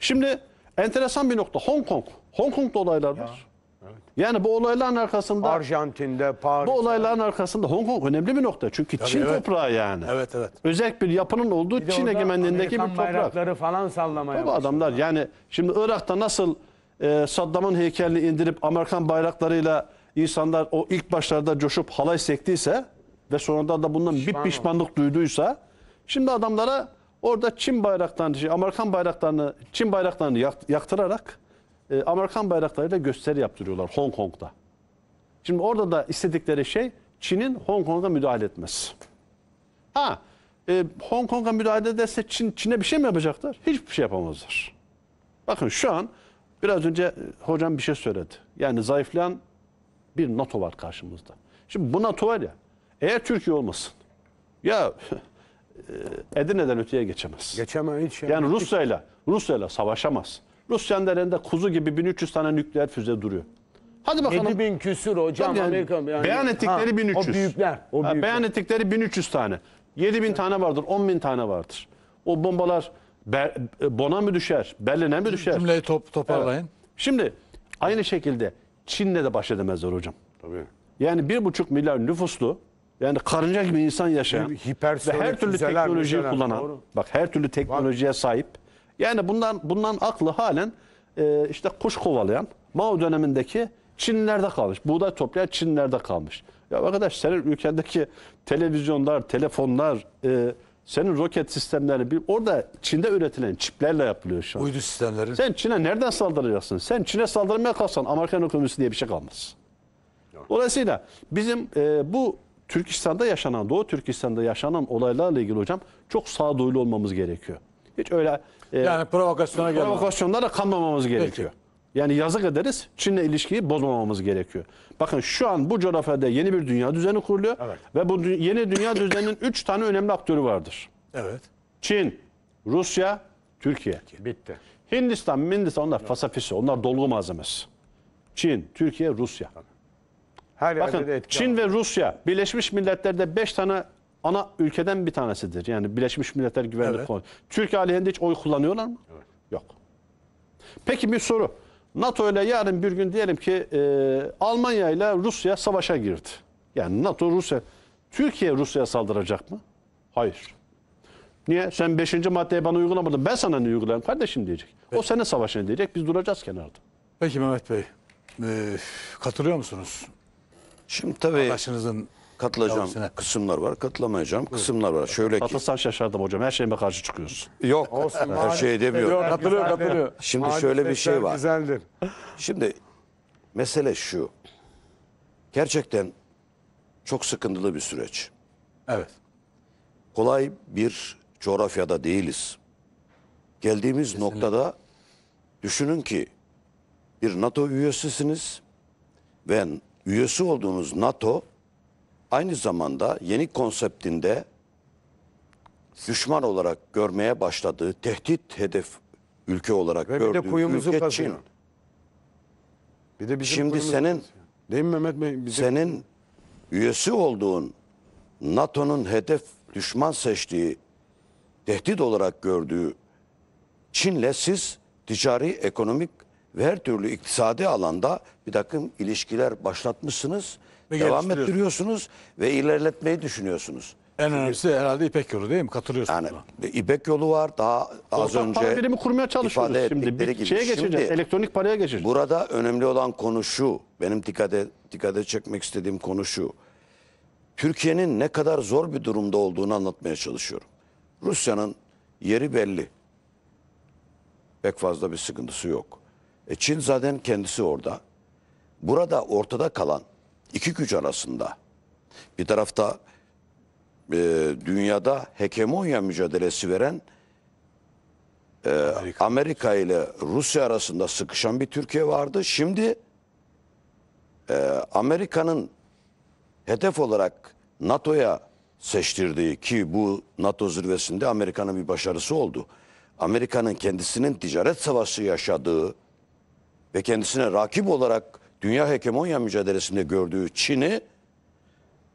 Şimdi enteresan bir nokta Hong Kong. Hong Kong'da olaylar var. Ya, evet. Yani bu olayların arkasında Arjantin'de, Paris'te. Bu olayların arkasında Hong Kong önemli bir nokta. Çünkü Tabii Çin evet. toprağı yani. Evet evet. Özel bir yapının olduğu bir Çin egemenliğindeki bir toprak. bayrakları falan sallamaya Bu adamlar yani şimdi Irak'ta nasıl e, Saddam'ın heykelini indirip Amerikan bayraklarıyla insanlar o ilk başlarda coşup halay sektiyse ve sonradan da bundan Pişman bir pişmanlık oldu. duyduysa şimdi adamlara orada Çin bayraklarını, şey, Amerikan bayraklarını, Çin bayraklarını yaktırarak e, Amerikan bayraklarıyla gösteri yaptırıyorlar Hong Kong'da. Şimdi orada da istedikleri şey Çin'in Hong Kong'a müdahale etmesi. Ha, e, Hong Kong'a müdahale ederse Çin Çin'e bir şey mi yapacaklar? Hiçbir şey yapamazlar. Bakın şu an biraz önce e, hocam bir şey söyledi. Yani zayıflayan bir NATO var karşımızda. Şimdi bu NATO var ya, eğer Türkiye olmasın, ya e, Edirne'den öteye geçemez. Geçemez hiç. Şey yani, Rusya ile Rusya ile savaşamaz. Rusya'nın elinde kuzu gibi 1300 tane nükleer füze duruyor. Hadi bakalım. 7000 küsür hocam yani, Amerika. Yani, beyan ettikleri ha, 1300. O büyükler. O büyükler. beyan ettikleri 1300 tane. 7000 evet. tane vardır, 10000 tane vardır. O bombalar Ber, e, Bon'a mı düşer, Berlin'e mi düşer? Cümleyi top, toparlayın. Evet. Şimdi aynı şekilde Çin'le de baş edemezler hocam. Tabii. Yani bir buçuk milyar nüfuslu yani karınca gibi insan yaşayan ve her türlü teknolojiyi kullanan doğru. bak her türlü teknolojiye Var. sahip. Yani bundan bundan aklı halen e, işte kuş kovalayan Mao dönemindeki Çinlerde kalmış. Buğday toplayan Çinlerde kalmış. Ya arkadaş senin ülkendeki televizyonlar, telefonlar, e, senin roket sistemlerini bir orada Çin'de üretilen çiplerle yapılıyor şu an. Uydu sistemleri. Sen Çin'e nereden saldıracaksın? Sen Çin'e saldırmaya kalsan? Amerikan ekonomisi diye bir şey kalmaz. Dolayısıyla bizim e, bu Türkistan'da yaşanan, Doğu Türkistan'da yaşanan olaylarla ilgili hocam çok sağduyulu olmamız gerekiyor. Hiç öyle e, yani provokasyona provokasyonlara kanmamamız gerekiyor. Peki. Yani yazık ederiz. Çin'le ilişkiyi bozmamamız gerekiyor. Bakın şu an bu coğrafyada yeni bir dünya düzeni kuruluyor. Evet. Ve bu dü yeni dünya düzeninin 3 tane önemli aktörü vardır. Evet. Çin, Rusya, Türkiye. Bitti. Hindistan, Hindistan onlar fasafisi. Onlar dolgu malzemesi. Çin, Türkiye, Rusya. Her Bakın Çin ve Rusya Birleşmiş Milletler'de 5 tane ana ülkeden bir tanesidir. Yani Birleşmiş Milletler Güvenlik evet. Konseyi. Türkiye aleyhinde hiç oy kullanıyorlar mı? Evet. Yok. Peki bir soru. NATO ile yarın bir gün diyelim ki e, Almanya ile Rusya savaşa girdi. Yani NATO Rusya, Türkiye Rusya'ya saldıracak mı? Hayır. Niye? Sen 5. maddeyi bana uygulamadın. Ben sana ne uygulayayım kardeşim diyecek. Peki. O senin savaşın diyecek. Biz duracağız kenarda. Peki Mehmet Bey. E, katılıyor musunuz? Şimdi tabii. Anlaşınızın Katılacağım Yavrusun'a. kısımlar var, katılamayacağım kısımlar var. Şöyle ki şaşardım hocam. Her şeyime karşı çıkıyorsun. yok her şey demiyorum. Katılıyor, katılıyor. Şimdi şöyle bir şey var. Güzeldir. Şimdi mesele şu. Gerçekten çok sıkıntılı bir süreç. Evet. Kolay bir coğrafyada değiliz. Geldiğimiz noktada düşünün ki bir NATO üyesisiniz ve üyesi olduğunuz NATO aynı zamanda yeni konseptinde düşman olarak görmeye başladığı tehdit hedef ülke olarak Ve bir de gördüğü kuyumuzu Çin. Bir de Şimdi senin kazıyor. Değil mi Mehmet Bey? Bizim senin üyesi olduğun NATO'nun hedef düşman seçtiği tehdit olarak gördüğü Çin'le siz ticari, ekonomik ve her türlü iktisadi alanda bir takım ilişkiler başlatmışsınız ve Devam ettiriyorsunuz ve ilerletmeyi düşünüyorsunuz. En önemlisi herhalde İpek yolu değil mi? Katılıyorsunuz Yani buna. İpek yolu var daha az Ortak önce para birimi kurmaya çalışıyoruz şimdi. ettikleri Bir gibi. şeye geçeceğiz. Şimdi- elektronik paraya geçeceğiz. Burada önemli olan konu şu. Benim dikkate, dikkate çekmek istediğim konu şu. Türkiye'nin ne kadar zor bir durumda olduğunu anlatmaya çalışıyorum. Rusya'nın yeri belli. Pek fazla bir sıkıntısı yok. E Çin zaten kendisi orada. Burada ortada kalan iki güç arasında. Bir tarafta e, dünyada hegemonya mücadelesi veren e, Amerika. Amerika ile Rusya arasında sıkışan bir Türkiye vardı. Şimdi e, Amerika'nın hedef olarak NATO'ya seçtirdiği ki bu NATO zirvesinde Amerika'nın bir başarısı oldu. Amerika'nın kendisinin ticaret savaşı yaşadığı ve kendisine rakip olarak dünya hegemonya mücadelesinde gördüğü Çin'i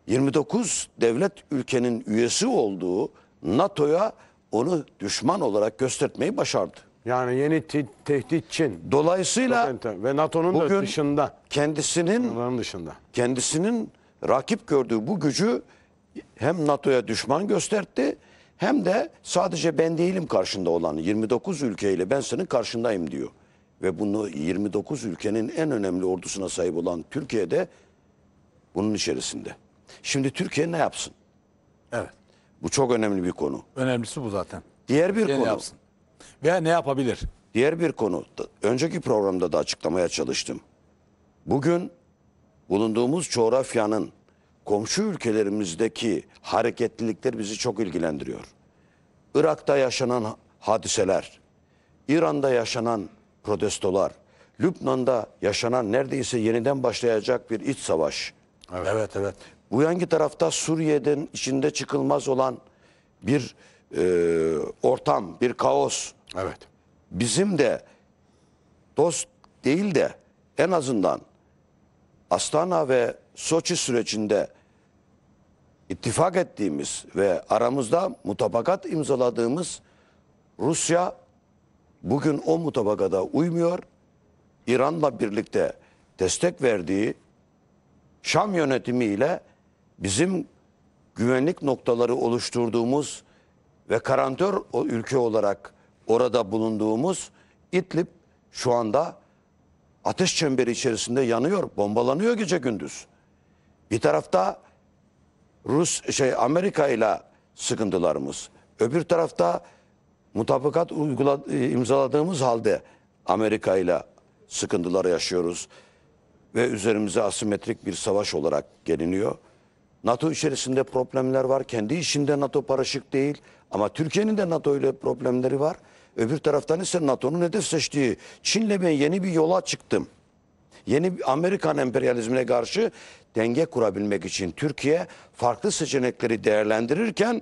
29 devlet ülkenin üyesi olduğu NATO'ya onu düşman olarak göstermeyi başardı. Yani yeni tehdit Çin. Dolayısıyla ve NATO'nun dışında kendisinin dışında. Kendisinin rakip gördüğü bu gücü hem NATO'ya düşman gösterdi hem de sadece ben değilim karşında olan 29 ülkeyle ben senin karşındayım diyor ve bunu 29 ülkenin en önemli ordusuna sahip olan Türkiye'de bunun içerisinde. Şimdi Türkiye ne yapsın? Evet. Bu çok önemli bir konu. Önemlisi bu zaten. Diğer bir Türkiye konu. Ne yapsın? Veya ne yapabilir? Diğer bir konu. Önceki programda da açıklamaya çalıştım. Bugün bulunduğumuz coğrafyanın komşu ülkelerimizdeki hareketlilikler bizi çok ilgilendiriyor. Irak'ta yaşanan hadiseler, İran'da yaşanan protestolar, Lübnan'da yaşanan neredeyse yeniden başlayacak bir iç savaş. Evet evet. evet. Bu yanki tarafta Suriye'den içinde çıkılmaz olan bir e, ortam, bir kaos. Evet. Bizim de dost değil de en azından Astana ve Soçi sürecinde ittifak ettiğimiz ve aramızda mutabakat imzaladığımız Rusya bugün o mutabakada uymuyor. İran'la birlikte destek verdiği Şam yönetimiyle bizim güvenlik noktaları oluşturduğumuz ve karantör o ülke olarak orada bulunduğumuz İdlib şu anda ateş çemberi içerisinde yanıyor, bombalanıyor gece gündüz. Bir tarafta Rus şey Amerika ile sıkıntılarımız, öbür tarafta mutabakat e, imzaladığımız halde Amerika ile sıkıntılar yaşıyoruz ve üzerimize asimetrik bir savaş olarak geliniyor. NATO içerisinde problemler var. Kendi içinde NATO paraşık değil ama Türkiye'nin de NATO ile problemleri var. Öbür taraftan ise NATO'nun hedef seçtiği Çin'le ben yeni bir yola çıktım. Yeni Amerikan emperyalizmine karşı denge kurabilmek için Türkiye farklı seçenekleri değerlendirirken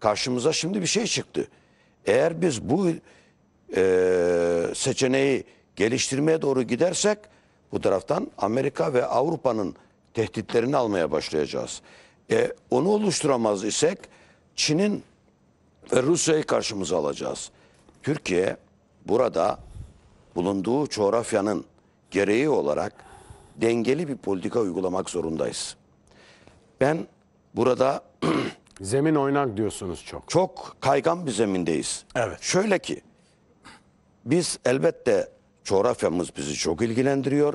karşımıza şimdi bir şey çıktı. Eğer biz bu e, seçeneği geliştirmeye doğru gidersek bu taraftan Amerika ve Avrupa'nın tehditlerini almaya başlayacağız. E, onu oluşturamaz isek Çin'in ve Rusya'yı karşımıza alacağız. Türkiye burada bulunduğu coğrafyanın gereği olarak dengeli bir politika uygulamak zorundayız. Ben burada Zemin oynak diyorsunuz çok. Çok kaygan bir zemindeyiz. Evet. Şöyle ki biz elbette coğrafyamız bizi çok ilgilendiriyor.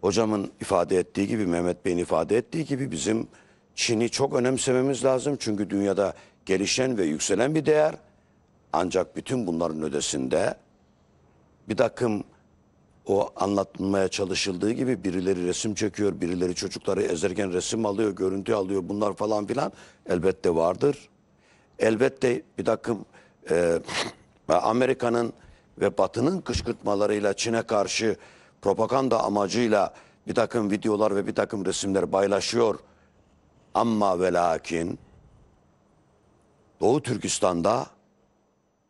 Hocamın ifade ettiği gibi, Mehmet Bey'in ifade ettiği gibi bizim Çin'i çok önemsememiz lazım. Çünkü dünyada gelişen ve yükselen bir değer. Ancak bütün bunların ödesinde bir takım o anlatmaya çalışıldığı gibi birileri resim çekiyor, birileri çocukları ezerken resim alıyor, görüntü alıyor bunlar falan filan elbette vardır. Elbette bir takım e, Amerika'nın ve Batı'nın kışkırtmalarıyla Çin'e karşı propaganda amacıyla bir takım videolar ve bir takım resimler paylaşıyor. Ama ve lakin Doğu Türkistan'da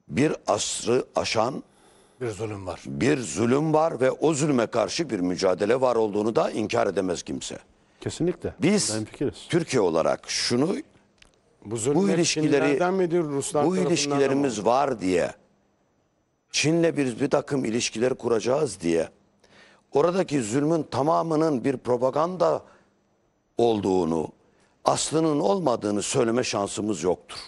bir asrı aşan bir zulüm var. Bir zulüm var ve o zulme karşı bir mücadele var olduğunu da inkar edemez kimse. Kesinlikle. Biz Türkiye olarak şunu bu, bu ilişkileri midir, Ruslar bu ilişkilerimiz var diye Çin'le bir, bir takım ilişkiler kuracağız diye oradaki zulmün tamamının bir propaganda olduğunu, aslının olmadığını söyleme şansımız yoktur.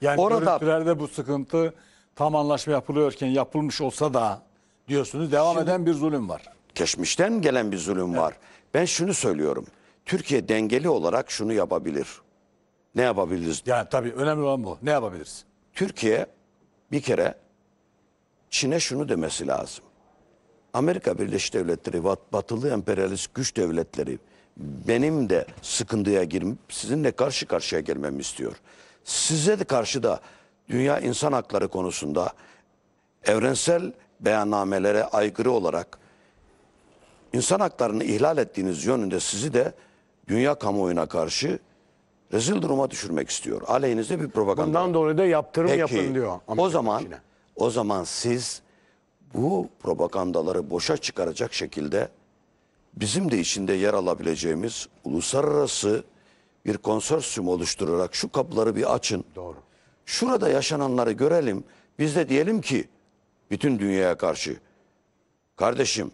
Yani Orada, bu sıkıntı tam anlaşma yapılıyorken yapılmış olsa da diyorsunuz devam Şimdi, eden bir zulüm var. Geçmişten gelen bir zulüm evet. var. Ben şunu söylüyorum. Türkiye dengeli olarak şunu yapabilir. Ne yapabiliriz? Yani tabii önemli olan bu. Ne yapabiliriz? Türkiye bir kere Çin'e şunu demesi lazım. Amerika Birleşik Devletleri, batılı emperyalist güç devletleri benim de sıkıntıya girip sizinle karşı karşıya gelmemi istiyor. Size de karşı da dünya insan hakları konusunda evrensel beyannamelere aykırı olarak insan haklarını ihlal ettiğiniz yönünde sizi de dünya kamuoyuna karşı rezil duruma düşürmek istiyor. Aleyhinizde bir propaganda. Bundan dolayı da yaptırım Peki, yapın diyor. Amerika o zaman içine. o zaman siz bu propagandaları boşa çıkaracak şekilde bizim de içinde yer alabileceğimiz uluslararası bir konsorsiyum oluşturarak şu kapıları bir açın. Doğru şurada yaşananları görelim. Biz de diyelim ki bütün dünyaya karşı kardeşim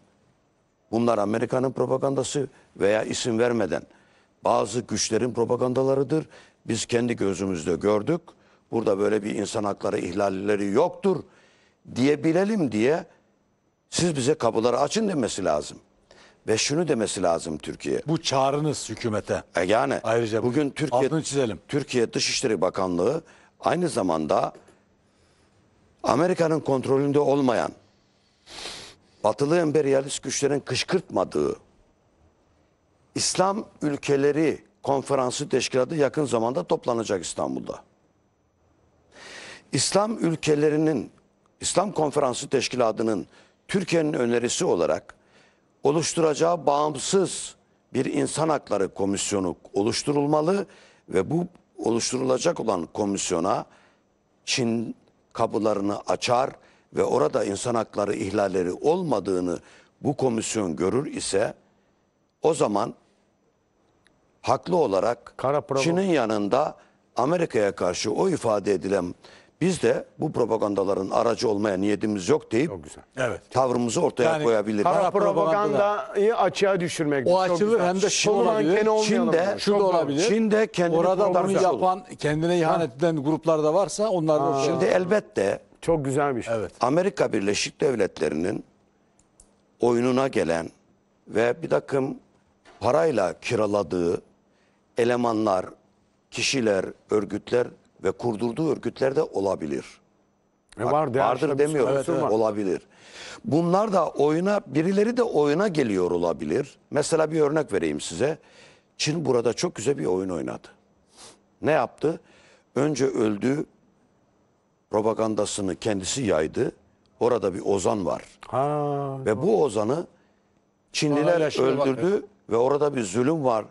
bunlar Amerika'nın propagandası veya isim vermeden bazı güçlerin propagandalarıdır. Biz kendi gözümüzde gördük. Burada böyle bir insan hakları ihlalleri yoktur diyebilelim diye siz bize kapıları açın demesi lazım. Ve şunu demesi lazım Türkiye. Bu çağrınız hükümete. E yani Ayrıca bugün Türkiye altını çizelim. Türkiye Dışişleri Bakanlığı aynı zamanda Amerika'nın kontrolünde olmayan batılı emperyalist güçlerin kışkırtmadığı İslam ülkeleri konferansı teşkilatı yakın zamanda toplanacak İstanbul'da. İslam ülkelerinin İslam Konferansı Teşkilatı'nın Türkiye'nin önerisi olarak oluşturacağı bağımsız bir insan hakları komisyonu oluşturulmalı ve bu oluşturulacak olan komisyona Çin kapılarını açar ve orada insan hakları ihlalleri olmadığını bu komisyon görür ise o zaman haklı olarak Çin'in yanında Amerika'ya karşı o ifade edilen biz de bu propagandaların aracı olmaya niyetimiz yok deyip Çok güzel. Evet. tavrımızı ortaya Yani koyabiliriz. kara- propagandayı açığa düşürmek. O açılır hem de şu olabilir. Çin'de- Şu da olabilir. Çin'de kendini Orada bunu kurtarmış olur. yapan, kendine ihanet eden gruplar da varsa onlar da Şimdi elbette Çok güzel bir şey. Evet. Amerika Birleşik Devletleri'nin oyununa gelen ve bir takım parayla kiraladığı elemanlar, kişiler, örgütler ve kurdurduğu örgütlerde olabilir. E Bak, var vardır işte demiyorum. Evet, evet. Olabilir. Bunlar da oyuna birileri de oyuna geliyor olabilir. Mesela bir örnek vereyim size. Çin burada çok güzel bir oyun oynadı. Ne yaptı? Önce öldü. propagandasını kendisi yaydı. Orada bir ozan var. Ha, ve bu ozanı Çinliler öldürdü bak. ve orada bir zulüm var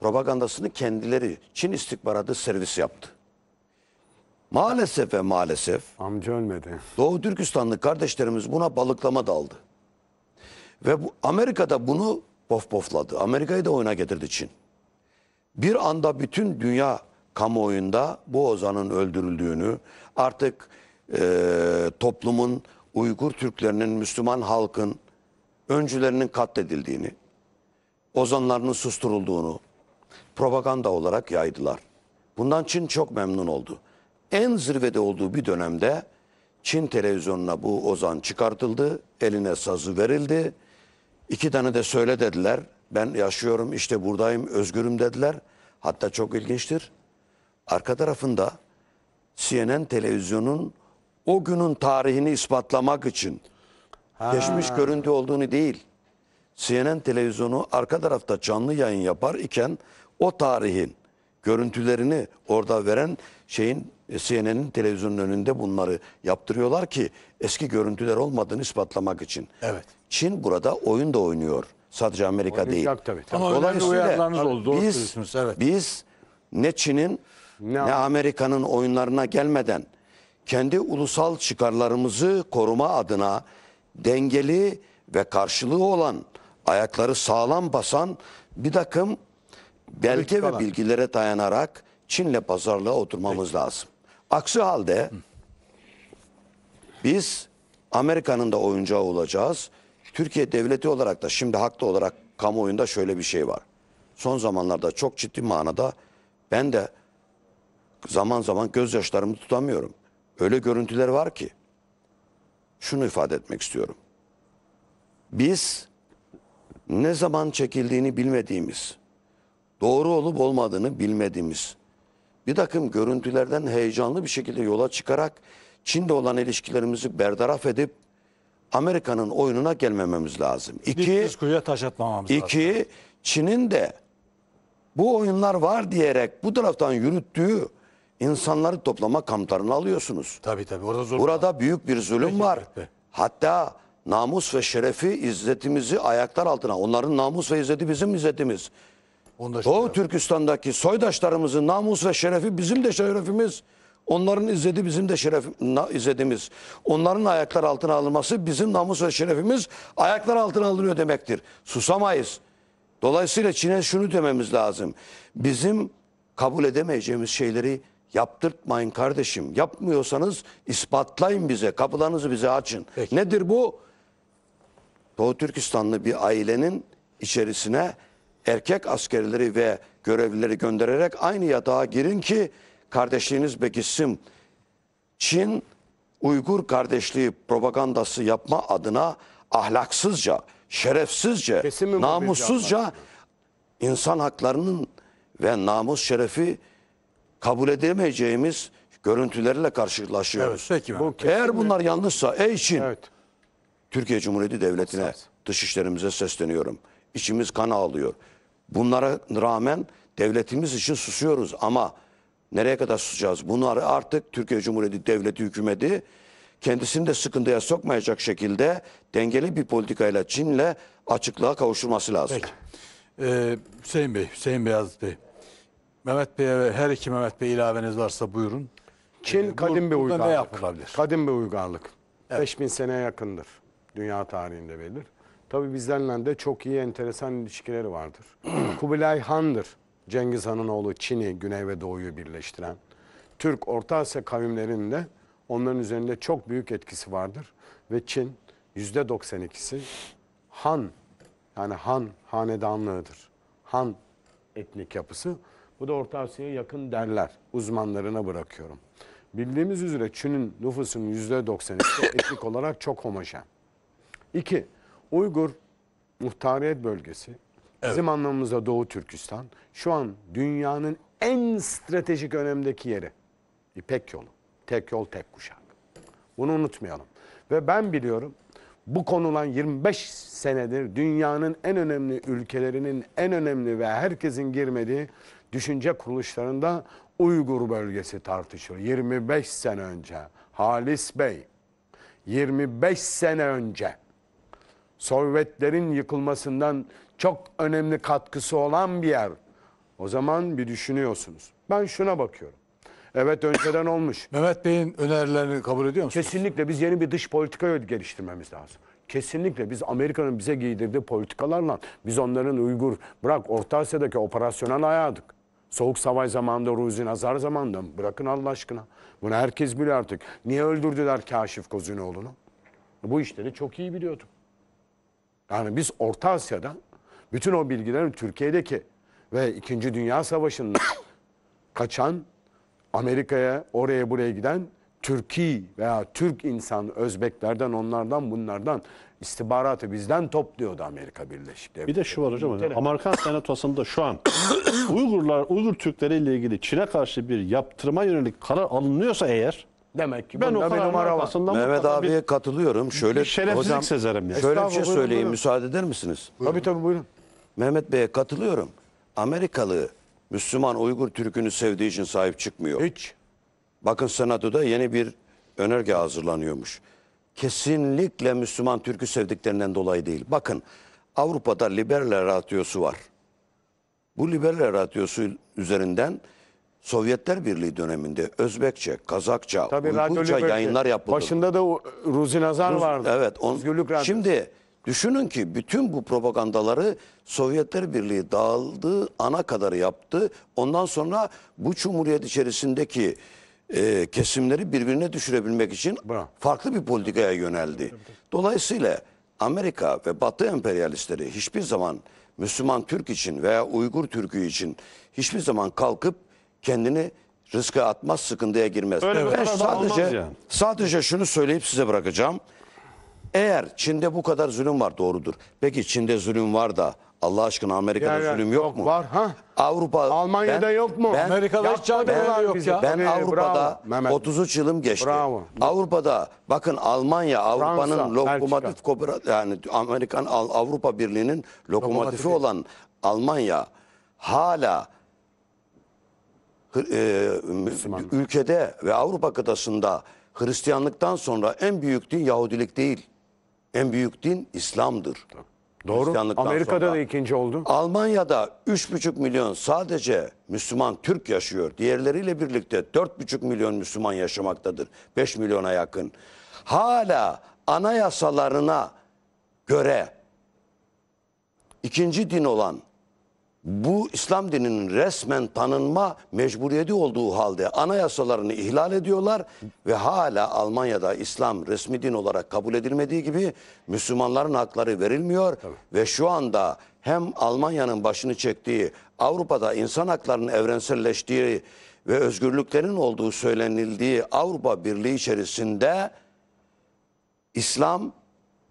propagandasını kendileri Çin istihbaratı servis yaptı. Maalesef ve maalesef Amca ölmedi. Doğu Türkistanlı kardeşlerimiz buna balıklama daldı. Ve bu, da bunu pof pofladı. Amerika'yı da oyuna getirdi Çin. Bir anda bütün dünya kamuoyunda bu ozanın öldürüldüğünü, artık e, toplumun Uygur Türklerinin, Müslüman halkın öncülerinin katledildiğini, ozanlarının susturulduğunu propaganda olarak yaydılar. Bundan Çin çok memnun oldu en zirvede olduğu bir dönemde Çin televizyonuna bu Ozan çıkartıldı. Eline sazı verildi. İki tane de söyle dediler. Ben yaşıyorum işte buradayım özgürüm dediler. Hatta çok ilginçtir. Arka tarafında CNN televizyonun o günün tarihini ispatlamak için ha. geçmiş görüntü olduğunu değil. CNN televizyonu arka tarafta canlı yayın yapar iken o tarihin görüntülerini orada veren şeyin e, CNN'in televizyonun önünde bunları yaptırıyorlar ki eski görüntüler olmadığını ispatlamak için. Evet. Çin burada oyun da oynuyor. Sadece Amerika Oynayacak, değil. Tabii, tabii. Ama Dolayısıyla önemli oldu. biz, evet. biz ne Çin'in ne, ne Amerika'nın oyunlarına gelmeden kendi ulusal çıkarlarımızı koruma adına dengeli ve karşılığı olan ayakları sağlam basan bir takım belge ve bilgilere dayanarak Çin'le pazarlığa oturmamız Peki. lazım. Aksi halde biz Amerika'nın da oyuncağı olacağız. Türkiye devleti olarak da şimdi haklı olarak kamuoyunda şöyle bir şey var. Son zamanlarda çok ciddi manada ben de zaman zaman gözyaşlarımı tutamıyorum. Öyle görüntüler var ki şunu ifade etmek istiyorum. Biz ne zaman çekildiğini bilmediğimiz, doğru olup olmadığını bilmediğimiz bir takım görüntülerden heyecanlı bir şekilde yola çıkarak Çin'de olan ilişkilerimizi berdaraf edip Amerika'nın oyununa gelmememiz lazım. İki, taş atmamamız iki, lazım. Çin'in de bu oyunlar var diyerek bu taraftan yürüttüğü insanları toplama kamplarına alıyorsunuz. Tabii tabii orada zulüm Burada var. büyük bir zulüm Peki, var. Peki. Hatta namus ve şerefi, izzetimizi ayaklar altına. Onların namus ve izzeti bizim izzetimiz. Onda Doğu Türkistan'daki soydaşlarımızın namus ve şerefi bizim de şerefimiz. Onların izledi bizim de şeref izlediğimiz. Onların ayaklar altına alınması bizim namus ve şerefimiz ayaklar altına alınıyor demektir. Susamayız. Dolayısıyla Çin'e şunu dememiz lazım. Bizim kabul edemeyeceğimiz şeyleri yaptırtmayın kardeşim. Yapmıyorsanız ispatlayın bize. Kapılarınızı bize açın. Peki. Nedir bu? Doğu Türkistanlı bir ailenin içerisine erkek askerleri ve görevlileri göndererek aynı yatağa girin ki kardeşliğiniz bekisim Çin Uygur kardeşliği propagandası yapma adına ahlaksızca, şerefsizce, namussuzca insan haklarının ve namus şerefi kabul edemeyeceğimiz görüntülerle karşılaşıyoruz. Evet, peki Bu Eğer bunlar yanlışsa ey Çin, evet. Türkiye Cumhuriyeti Devleti'ne, dışişlerimize sesleniyorum. İçimiz kan ağlıyor. Bunlara rağmen devletimiz için susuyoruz ama nereye kadar susacağız? Bunları artık Türkiye Cumhuriyeti Devleti hükümeti kendisini de sıkıntıya sokmayacak şekilde dengeli bir politikayla Çin'le açıklığa kavuşturması lazım. Peki. Ee, Hüseyin Bey, Hüseyin Beyazıt Bey. Mehmet Bey'e ve her iki Mehmet Bey ilaveniz varsa buyurun. Çin ee, kadim bir uygarlık. Ne yapılabilir? Kadim bir uygarlık. Evet. 5000 seneye yakındır. Dünya tarihinde belir. Tabii bizlerle de çok iyi enteresan ilişkileri vardır. Kubilay Han'dır. Cengiz Han'ın oğlu Çin'i, Güney ve Doğu'yu birleştiren. Türk Orta Asya kavimlerinde onların üzerinde çok büyük etkisi vardır. Ve Çin yüzde 92'si Han yani Han hanedanlığıdır. Han etnik yapısı. Bu da Orta Asya'ya yakın derler. Uzmanlarına bırakıyorum. Bildiğimiz üzere Çin'in nüfusunun yüzde 92'si etnik olarak çok homojen. İki, Uygur muhtariyet bölgesi, evet. anlamımızda Doğu Türkistan, şu an dünyanın en stratejik önemdeki yeri. İpek yolu, tek yol tek kuşak. Bunu unutmayalım. Ve ben biliyorum bu konulan 25 senedir dünyanın en önemli ülkelerinin en önemli ve herkesin girmediği düşünce kuruluşlarında Uygur bölgesi tartışılır. 25 sene önce Halis Bey 25 sene önce Sovyetlerin yıkılmasından çok önemli katkısı olan bir yer. O zaman bir düşünüyorsunuz. Ben şuna bakıyorum. Evet önceden olmuş. Mehmet Bey'in önerilerini kabul ediyor musunuz? Kesinlikle biz yeni bir dış politika geliştirmemiz lazım. Kesinlikle biz Amerika'nın bize giydirdiği politikalarla biz onların Uygur bırak Orta Asya'daki operasyonel ayadık. Soğuk savaş zamanında Ruzi Nazar zamanında bırakın Allah aşkına. Bunu herkes biliyor artık. Niye öldürdüler Kaşif Kozinoğlu'nu? Bu işleri çok iyi biliyorduk. Yani biz Orta Asya'dan bütün o bilgilerin Türkiye'deki ve 2. Dünya Savaşı'nda kaçan Amerika'ya oraya buraya giden Türkiye veya Türk insan Özbeklerden onlardan bunlardan istihbaratı bizden topluyordu Amerika Birleşik Devletleri. Bir de şu var hocam. hocam. Amerikan Senatosu'nda şu an Uygurlar, Uygur Türkleri ile ilgili Çin'e karşı bir yaptırma yönelik karar alınıyorsa eğer Demek ki ben bunda bir numara var. Mehmet abiye bir, katılıyorum. Şöyle bir şerefsizlik hocam, sezerim ya. Şöyle bir şey söyleyeyim buyurun. müsaade eder misiniz? Buyurun. Tabii tabii buyurun. Mehmet Bey'e katılıyorum. Amerikalı Müslüman Uygur Türk'ünü sevdiği için sahip çıkmıyor. Hiç. Bakın senatoda yeni bir önerge hazırlanıyormuş. Kesinlikle Müslüman Türk'ü sevdiklerinden dolayı değil. Bakın Avrupa'da liberal ratiosu var. Bu liberal ratiosu üzerinden Sovyetler Birliği döneminde Özbekçe, Kazakça, Tabii Uygurca yayınlar yapıldı. Başında da Ruzi Nazar Ruz, vardı. Evet. On, Şimdi düşünün ki bütün bu propagandaları Sovyetler Birliği dağıldığı ana kadar yaptı. Ondan sonra bu cumhuriyet içerisindeki e, kesimleri birbirine düşürebilmek için Bravo. farklı bir politikaya yöneldi. Dolayısıyla Amerika ve Batı emperyalistleri hiçbir zaman Müslüman Türk için veya Uygur Türk'ü için hiçbir zaman kalkıp kendini riske atmaz, sıkıntıya girmez. Öyle ben sadece yani. sadece şunu söyleyip size bırakacağım. Eğer Çin'de bu kadar zulüm var doğrudur. Peki Çin'de zulüm var da Allah aşkına Amerika'da ya, zulüm yok, yok mu? Var ha. Avrupa Almanya'da ben, yok mu? Ben, Amerika'da hiç ben, yok ya. Ben ee, Avrupa'da bravo, 33 yılım geçti. Bravo. Avrupa'da bakın Almanya Avrupa'nın lokomotif yani Amerikan Avrupa Birliği'nin Lokomotifi. olan Almanya hala e, Müslümanlık. ülkede ve Avrupa kıtasında Hristiyanlıktan sonra en büyük din Yahudilik değil. En büyük din İslam'dır. Doğru. Amerika'da sonra. da ikinci oldu. Almanya'da 3,5 milyon sadece Müslüman Türk yaşıyor. Diğerleriyle birlikte 4,5 milyon Müslüman yaşamaktadır. 5 milyona yakın. Hala anayasalarına göre ikinci din olan bu İslam dininin resmen tanınma mecburiyeti olduğu halde anayasalarını ihlal ediyorlar ve hala Almanya'da İslam resmi din olarak kabul edilmediği gibi Müslümanların hakları verilmiyor Tabii. ve şu anda hem Almanya'nın başını çektiği Avrupa'da insan haklarının evrenselleştiği ve özgürlüklerin olduğu söylenildiği Avrupa Birliği içerisinde İslam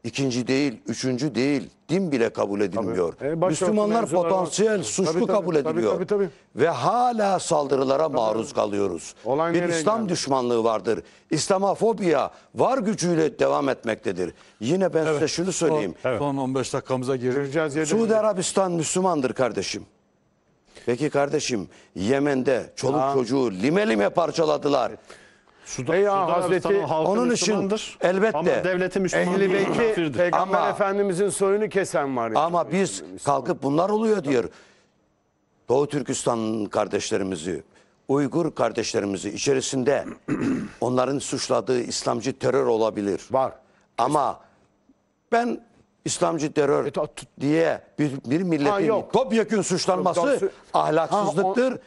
ikinci değil, üçüncü değil, din bile kabul edilmiyor. E, Müslümanlar potansiyel var. suçlu tabii, tabii, kabul ediliyor. Tabii, tabii, tabii. Ve hala saldırılara tabii, maruz kalıyoruz. Olay Bir İslam geldi? düşmanlığı vardır. İslamofobiya var gücüyle devam etmektedir. Yine ben evet. size şunu söyleyeyim. Son, evet. son 15 dakikamıza gireceğiz. Suudi Arabistan Müslümandır kardeşim. Peki kardeşim Yemen'de çoluk Aa. çocuğu lime lime parçaladılar. Evet. Suda, Ey Suda Hazreti onun için elbette ama devleti Müslüman Ehli Beyti Peygamber ama, Efendimizin soyunu kesen var. Yani. Ama biz kalkıp bunlar oluyor diyor. Doğu Türkistan kardeşlerimizi, Uygur kardeşlerimizi içerisinde onların suçladığı İslamcı terör olabilir. Var. Ama ben İslamcı terör e, diye bir, bir milletin ha, yok. topyekun suçlanması yok, ahlaksızlıktır. Ha, o,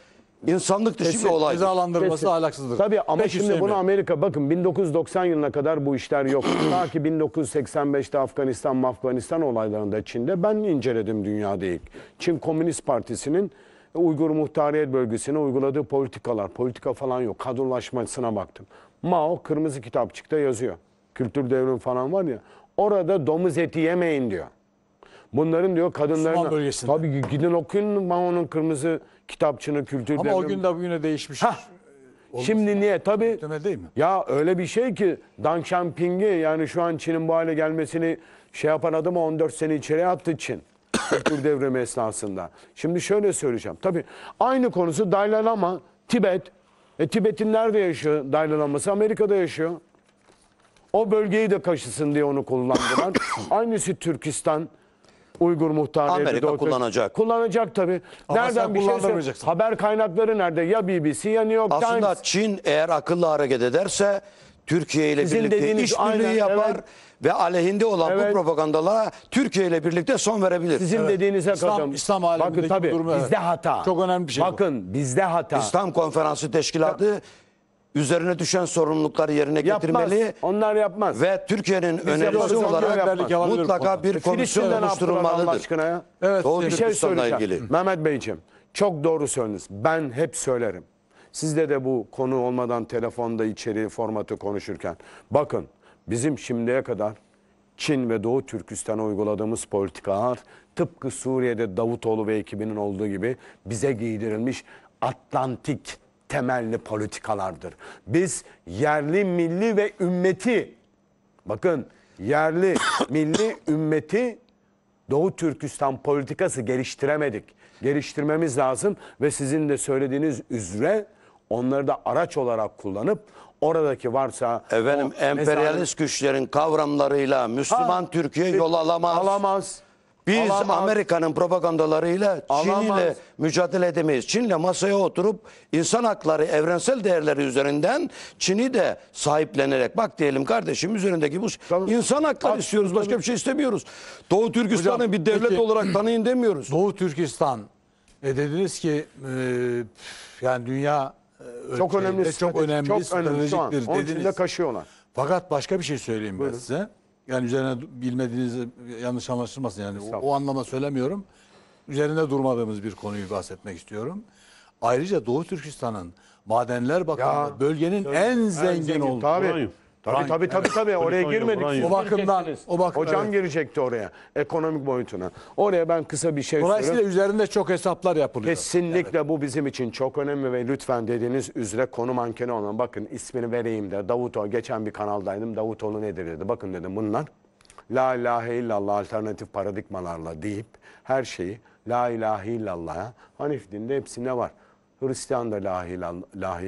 İnsanlık dışı bir olay. Cezalandırması Kesin. ahlaksızdır. Tabii ama Peki şimdi bunu Amerika bakın 1990 yılına kadar bu işler yok. Ta ki 1985'te Afganistan, Afganistan olaylarında Çin'de ben inceledim dünyada ilk. Çin Komünist Partisi'nin Uygur Muhtariyet Bölgesi'ne uyguladığı politikalar, politika falan yok. Kadrolaşmasına baktım. Mao kırmızı kitapçıkta yazıyor. Kültür devrim falan var ya. Orada domuz eti yemeyin diyor. Bunların diyor kadınlarına... Tabii gidin okuyun Mao'nun kırmızı kitapçının kültürü. Ama o gün de bugüne değişmiş. Hah. Şimdi niye? Tabii Temel değil mi? ya öyle bir şey ki Deng Xiaoping'i yani şu an Çin'in bu hale gelmesini şey yapan adamı 14 sene içeri attı Çin. Kültür devrimi esnasında. Şimdi şöyle söyleyeceğim. Tabii aynı konusu Dalai Lama, Tibet. E, Tibet'in nerede yaşıyor Dalai Lama'sı? Amerika'da yaşıyor. O bölgeyi de kaşısın diye onu kullandılar. Aynısı Türkistan. Uygur muhtarı Amerika Erdoğan, kullanacak. Kullanacak tabii. Nereden sen bir şey Haber kaynakları nerede? Ya BBC ya New York Times. Aslında Çin eğer akıllı hareket ederse Türkiye ile Sizin birlikte dediğiniz aynen, işbirliği yapar evet. ve aleyhinde olan Evet. bu propagandalara Türkiye ile birlikte son verebilir. Sizin dediğinize İslam- kadar. İslam alemindeki Bakın tabii durumu, bizde hata. Çok önemli bir şey bu. Bakın bizde hata. İslam Konferansı Teşkilatı üzerine düşen sorumlulukları yerine Yapmaz. getirmeli Onlar yapmaz. ve Türkiye'nin önerisi olarak yapmaz. mutlaka bir e, komisyon Filistin'de oluşturulmalıdır. ya? Evet, Doğu bir şey ilgili. Mehmet Beyciğim çok doğru söylediniz. Ben hep söylerim. Sizde de bu konu olmadan telefonda içeri formatı konuşurken. Bakın bizim şimdiye kadar Çin ve Doğu Türkistan'a uyguladığımız politikalar tıpkı Suriye'de Davutoğlu ve ekibinin olduğu gibi bize giydirilmiş Atlantik temelli politikalardır. Biz yerli, milli ve ümmeti bakın yerli, milli, ümmeti Doğu Türkistan politikası geliştiremedik. Geliştirmemiz lazım ve sizin de söylediğiniz üzere onları da araç olarak kullanıp oradaki varsa efendim emperyalist mezarı... güçlerin kavramlarıyla Müslüman ha, Türkiye e, yol alamaz. Alamaz. Biz Amerika'nın propagandalarıyla Çin'le mücadele edemeyiz. Çin'le masaya oturup insan hakları, evrensel değerleri üzerinden Çin'i de sahiplenerek bak diyelim kardeşim üzerindeki bu tamam. insan hakları Abi, istiyoruz. Başka tabii. bir şey istemiyoruz. Doğu Türkistan'ı bir devlet peki, olarak tanıyın demiyoruz. Doğu Türkistan e dediniz ki e, yani dünya e, çok önemli çok önemli çok önemli stratejiktir önemli, dediniz. Onun kaşıyorlar. Fakat başka bir şey söyleyeyim Buyurun. ben size. Yani üzerine bilmediğiniz e, yanlış anlaşılmasın yani o, o anlama söylemiyorum. Üzerinde durmadığımız bir konuyu bahsetmek istiyorum. Ayrıca Doğu Türkistan'ın Madenler Bakanlığı bölgenin en zengin, zengin olduğu. Tabii Frank, tabii tabii tabii oraya girmedik. O bakımdan. O bakımdan. Hocam evet. girecekti oraya ekonomik boyutuna. Oraya ben kısa bir şey Dolayısıyla söylüyorum. üzerinde çok hesaplar yapılıyor. Kesinlikle bu bizim için çok önemli ve lütfen dediğiniz üzere konu mankeni olan bakın ismini vereyim de Davutoğlu geçen bir kanaldaydım Davutoğlu nedir dedi. Bakın dedim bunlar la ilahe illallah alternatif paradigmalarla deyip her şeyi la ilahe illallah'a Hanif dinde hepsinde var. Hristiyan da la ilahe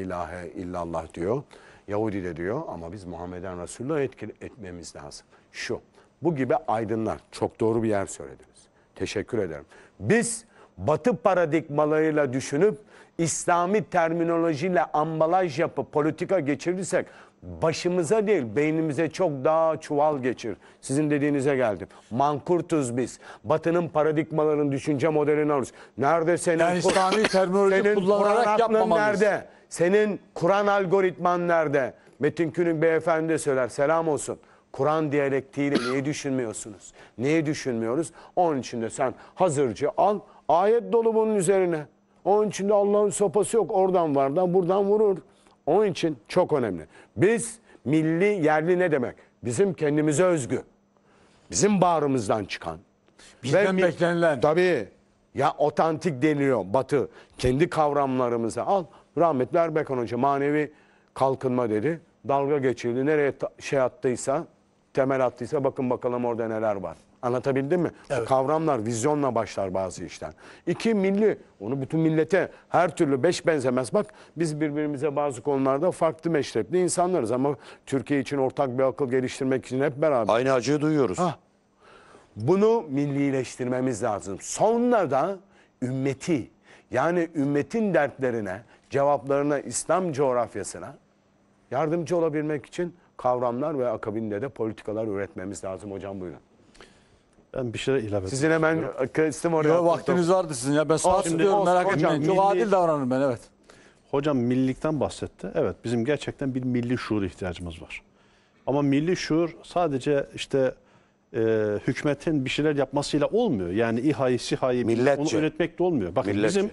illallah diyor. Yahudi de diyor ama biz Muhammeden Resulullah etkili etmemiz lazım. Şu, bu gibi aydınlar. Çok doğru bir yer söylediniz. Teşekkür ederim. Biz batı paradigmalarıyla düşünüp İslami terminolojiyle ambalaj yapıp politika geçirirsek başımıza değil beynimize çok daha çuval geçir. Sizin dediğinize geldim. Mankurtuz biz. Batının paradigmaların düşünce modelini alıyoruz. Nerede senin yani İslami terminoloji senin kullanarak yapmamalıyız. Nerede? senin Kur'an algoritman nerede? Metin Kün'ün beyefendi söyler selam olsun. Kur'an diyalektiğiyle neyi düşünmüyorsunuz? Neyi düşünmüyoruz? Onun için de sen hazırcı al ayet dolu bunun üzerine. Onun için de Allah'ın sopası yok oradan vardan buradan vurur. Onun için çok önemli. Biz milli yerli ne demek? Bizim kendimize özgü. Bizim bağrımızdan çıkan. Bizden Ve beklenilen. Tabii. Ya otantik deniyor batı. Kendi kavramlarımızı al. Rahmetli Erbakan Hoca manevi kalkınma dedi. Dalga geçildi. Nereye şey attıysa, temel attıysa bakın bakalım orada neler var. Anlatabildim mi? Evet. Kavramlar vizyonla başlar bazı işler. İki milli, onu bütün millete her türlü beş benzemez. Bak biz birbirimize bazı konularda farklı meşrepli insanlarız ama Türkiye için ortak bir akıl geliştirmek için hep beraber. Aynı acıyı duyuyoruz. Ha. Bunu millileştirmemiz lazım. Sonra da ümmeti yani ümmetin dertlerine cevaplarına İslam coğrafyasına yardımcı olabilmek için kavramlar ve akabinde de politikalar üretmemiz lazım hocam buyurun. Ben bir şey ilave edeyim. Sizin hemen kısım oraya. Yok vaktiniz vardı sizin ya. Ben sağ diyorum merak etmeyin. Çok adil davranırım ben evet. Hocam millilikten bahsetti. Evet bizim gerçekten bir milli şuur ihtiyacımız var. Ama milli şuur sadece işte e, hükümetin bir şeyler yapmasıyla olmuyor. Yani İHA'yı, SİHA'yı onu üretmek de olmuyor. Bakın Milletçe. bizim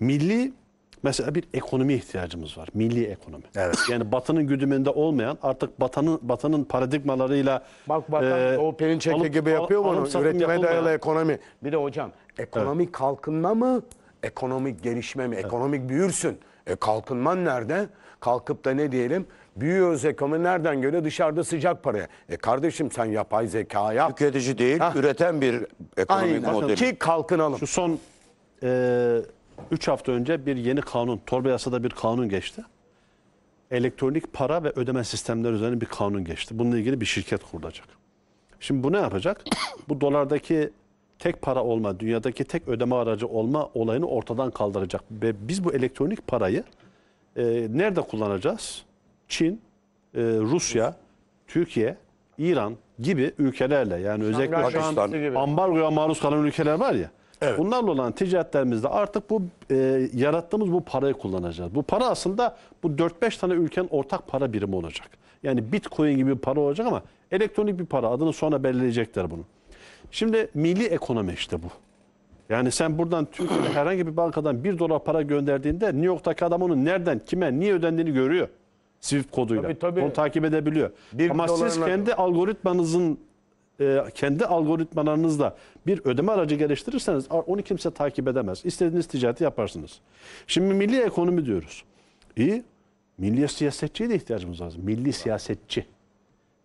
milli Mesela bir ekonomi ihtiyacımız var. Milli ekonomi. Evet. Yani batının güdümünde olmayan artık batanın batanın paradigmalarıyla Bak batan e, o Perinçek gibi yapıyor bunu. Üretime dayalı ekonomi. Bir de hocam ekonomik evet. kalkınma mı? Ekonomik gelişme mi? Evet. Ekonomik büyürsün. E kalkınman nerede? Kalkıp da ne diyelim? Büyüyoruz ekonomi nereden göre? Dışarıda sıcak paraya. E kardeşim sen yapay zeka yap. Tüketici değil, ha. üreten bir ekonomik Aynen. modeli. Ki kalkınalım. Şu son e, 3 hafta önce bir yeni kanun, torba yasada bir kanun geçti. Elektronik para ve ödeme sistemleri üzerine bir kanun geçti. Bununla ilgili bir şirket kurulacak. Şimdi bu ne yapacak? Bu dolardaki tek para olma, dünyadaki tek ödeme aracı olma olayını ortadan kaldıracak. Ve biz bu elektronik parayı e, nerede kullanacağız? Çin, e, Rusya, Türkiye, İran gibi ülkelerle yani özellikle şu ambargoya maruz kalan ülkeler var ya. Evet. Bunlarla olan ticaretlerimizde artık bu e, yarattığımız bu parayı kullanacağız. Bu para aslında bu 4-5 tane ülkenin ortak para birimi olacak. Yani bitcoin gibi bir para olacak ama elektronik bir para adını sonra belirleyecekler bunu. Şimdi milli ekonomi işte bu. Yani sen buradan Türkiye'de herhangi bir bankadan 1 dolar para gönderdiğinde New York'taki adam onun nereden, kime, niye ödendiğini görüyor. Swift koduyla. Tabii, tabii. Onu takip edebiliyor. Bir Ama siz kendi algoritmanızın e, kendi algoritmalarınızla bir ödeme aracı geliştirirseniz onu kimse takip edemez. İstediğiniz ticareti yaparsınız. Şimdi milli ekonomi diyoruz. İyi. Milli siyasetçiye de ihtiyacımız lazım. Milli siyasetçi.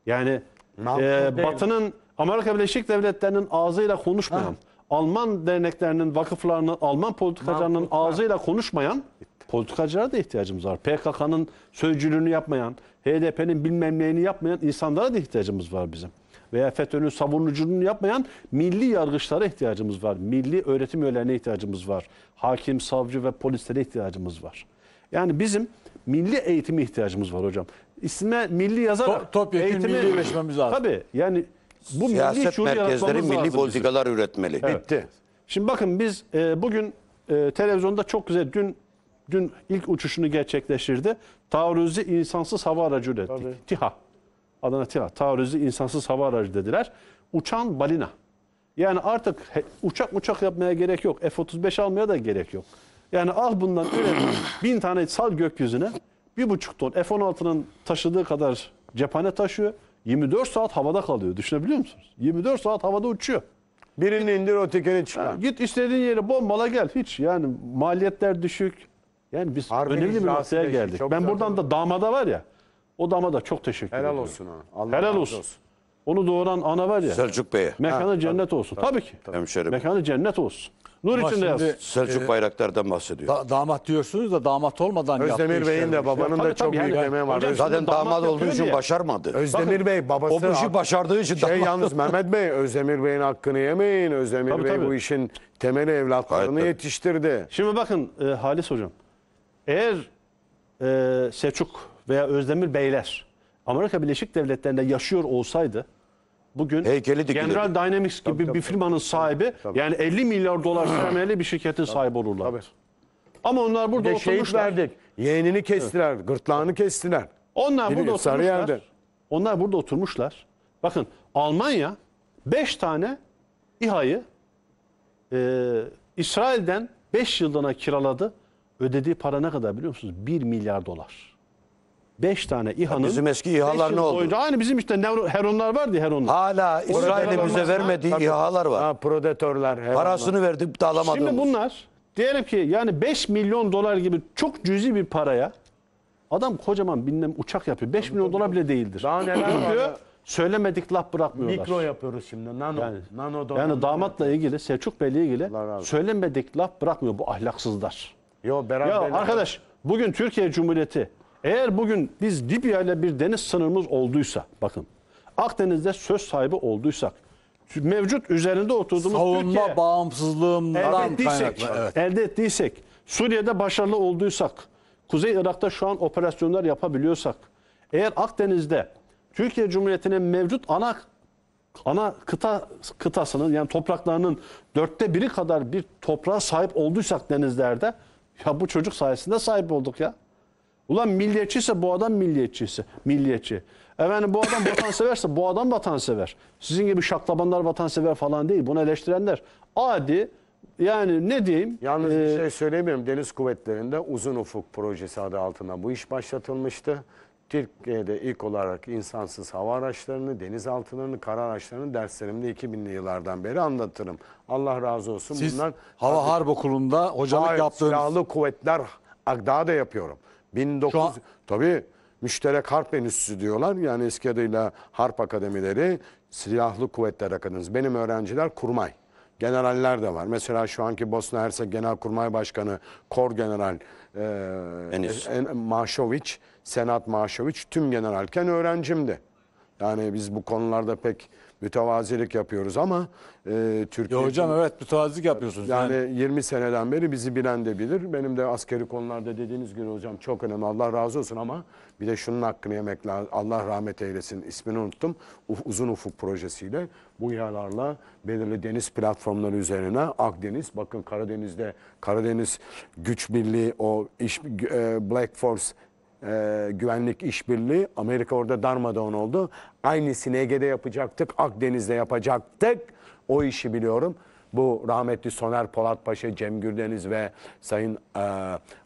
Yani e, Batı'nın Amerika Birleşik Devletleri'nin ağzıyla konuşmayan, ha. Alman derneklerinin, vakıflarının, Alman politikacılarının Mantıklı. ağzıyla konuşmayan politikacılara da ihtiyacımız var. PKK'nın sözcülüğünü yapmayan, HDP'nin bilmem neyini yapmayan insanlara da ihtiyacımız var bizim veya FETÖ'nün savunucunun yapmayan milli yargıçlara ihtiyacımız var. Milli öğretim üyelerine ihtiyacımız var. Hakim, savcı ve polislere ihtiyacımız var. Yani bizim milli eğitime ihtiyacımız var hocam. İsme milli yazarak Top, topyekun eğitimi, millileşmemiz lazım. Tabii yani bu Siyaset milli şuur merkezleri milli politikalar bizim. üretmeli. Evet. Bitti. Şimdi bakın biz e, bugün e, televizyonda çok güzel dün dün ilk uçuşunu gerçekleştirdi. Taarruzi insansız hava aracı ürettik. Tabii. TİHA. Adana TİHA taarruzu insansız hava aracı dediler. Uçan balina. Yani artık uçak uçak yapmaya gerek yok. F-35 almaya da gerek yok. Yani al bundan öyle bin tane sal gökyüzüne. Bir buçuk ton F-16'nın taşıdığı kadar cephane taşıyor. 24 saat havada kalıyor. Düşünebiliyor musunuz? 24 saat havada uçuyor. Birini indir o tekeri çıkar. Ha, git istediğin yere bombala gel. Hiç yani maliyetler düşük. Yani biz Harbi önemli bir noktaya geldik. Ben buradan da damada var ya. O dama da çok teşekkür Helal ediyorum. olsun Allah Helal razı olsun. olsun. Onu doğuran ana var ya. Selçuk Bey'e. Mekanı cennet olsun. Tabii, ki. Hemşerim. Mekanı cennet olsun. Nur Ama içinde şimdi- yazsın. Selçuk e, Bayraktar'dan bahsediyor. Da- damat diyorsunuz da damat olmadan yaptığı Özdemir Bey'in de babanın Tabii, da tabii, çok yani- büyük emeği var. Zaten damat olduğu için diye. başarmadı. Özdemir Bey babası... o bu işi başardığı için Şey yalnız Mehmet Bey, Özdemir Bey'in hakkını yemeyin. Özdemir Tabii, Bey tabii. bu işin temeli evlatlarını yetiştirdi. Şimdi bakın e, Halis Hocam. Eğer e, Selçuk veya Özdemir Beyler Amerika Birleşik Devletleri'nde yaşıyor olsaydı bugün Heykeli General Dynamics gibi Tabii, tabii. bir firmanın sahibi Tabii. yani 50 milyar dolar sermayeli bir şirketin sahibi olurlar. Tabii. Ama onlar burada de şehit verdik. Yeğenini kestiler, gırtlağını kestiler. Onlar burada Biliyor, oturmuşlar. Sarıyer'de. Onlar burada oturmuşlar. Bakın Almanya 5 tane İHA'yı e, İsrail'den 5 yıldana kiraladı. Ödediği para ne kadar biliyor musunuz? 1 milyar dolar. 5 tane İHA'nın Bizim eski İHA'lar ne oldu? Aynı bizim işte nevro- Heronlar vardı Heronlar. Hala İsrail'e bize vermediği İHA'lar var. Ha, predatörler. Parasını verdik de Şimdi bunlar diyelim ki yani 5 milyon dolar gibi çok cüzi bir paraya adam kocaman bilmem uçak yapıyor. 5 milyon dolar bile değildir. Daha neler var ya? Söylemedik laf bırakmıyorlar. Mikro yapıyoruz şimdi. Nano. Yani, nano yani donanımlar. damatla ilgili Selçuk Bey'le ilgili Allah söylemedik laf bırakmıyor bu ahlaksızlar. Yo, beraber Yo arkadaş bugün Türkiye Cumhuriyeti eğer bugün biz Libya ile bir deniz sınırımız olduysa, bakın Akdeniz'de söz sahibi olduysak, mevcut üzerinde oturduğumuz Savunma Türkiye, bağımsızlığından elde ettiysek, evet. elde ettiysek, Suriye'de başarılı olduysak, Kuzey Irak'ta şu an operasyonlar yapabiliyorsak, eğer Akdeniz'de Türkiye Cumhuriyeti'nin mevcut ana ana kıta kıtasının yani topraklarının dörtte biri kadar bir toprağa sahip olduysak denizlerde ya bu çocuk sayesinde sahip olduk ya. Ulan milliyetçi ise bu adam milliyetçiyse milliyetçi. Efendim bu adam vatanseverse bu adam vatansever. Sizin gibi şaklabanlar vatansever falan değil. Bunu eleştirenler adi yani ne diyeyim? Yalnız bir ee, şey söyleyemiyorum. Deniz Kuvvetleri'nde Uzun Ufuk projesi adı altında bu iş başlatılmıştı. Türkiye'de ilk olarak insansız hava araçlarını, denizaltılarını, kara araçlarını derslerimde 2000'li yıllardan beri anlatırım. Allah razı olsun. Siz Bunlar, Hava Harp Okulu'nda hocalık hayır, yaptığınız... Silahlı Kuvvetler ah, da yapıyorum. 19 an... tabii müşterek harp enstitüsü diyorlar. Yani eski adıyla harp akademileri, silahlı kuvvetler akademisi. Benim öğrenciler kurmay. Generaller de var. Mesela şu anki Bosna Hersek Genelkurmay Başkanı Kor General e, Enis. E, Maşoviç, Senat Maşoviç tüm generalken öğrencimdi. Yani biz bu konularda pek mütevazilik yapıyoruz ama e, Türkiye... Ya hocam evet mütevazilik yapıyorsunuz. Yani, yani 20 seneden beri bizi bilen de bilir. Benim de askeri konularda dediğiniz gibi hocam çok önemli. Allah razı olsun ama bir de şunun hakkını yemek lazım. Allah rahmet eylesin ismini unuttum. Uzun Ufuk projesiyle bu yalarla belirli deniz platformları üzerine Akdeniz, bakın Karadeniz'de Karadeniz Güç Birliği o iş, e, Black Force e, güvenlik işbirliği. Amerika orada darmadağın oldu. Aynısını Ege'de yapacaktık, Akdeniz'de yapacaktık. O işi biliyorum. Bu rahmetli Soner Polatpaşa, Cem Gürdeniz ve Sayın e,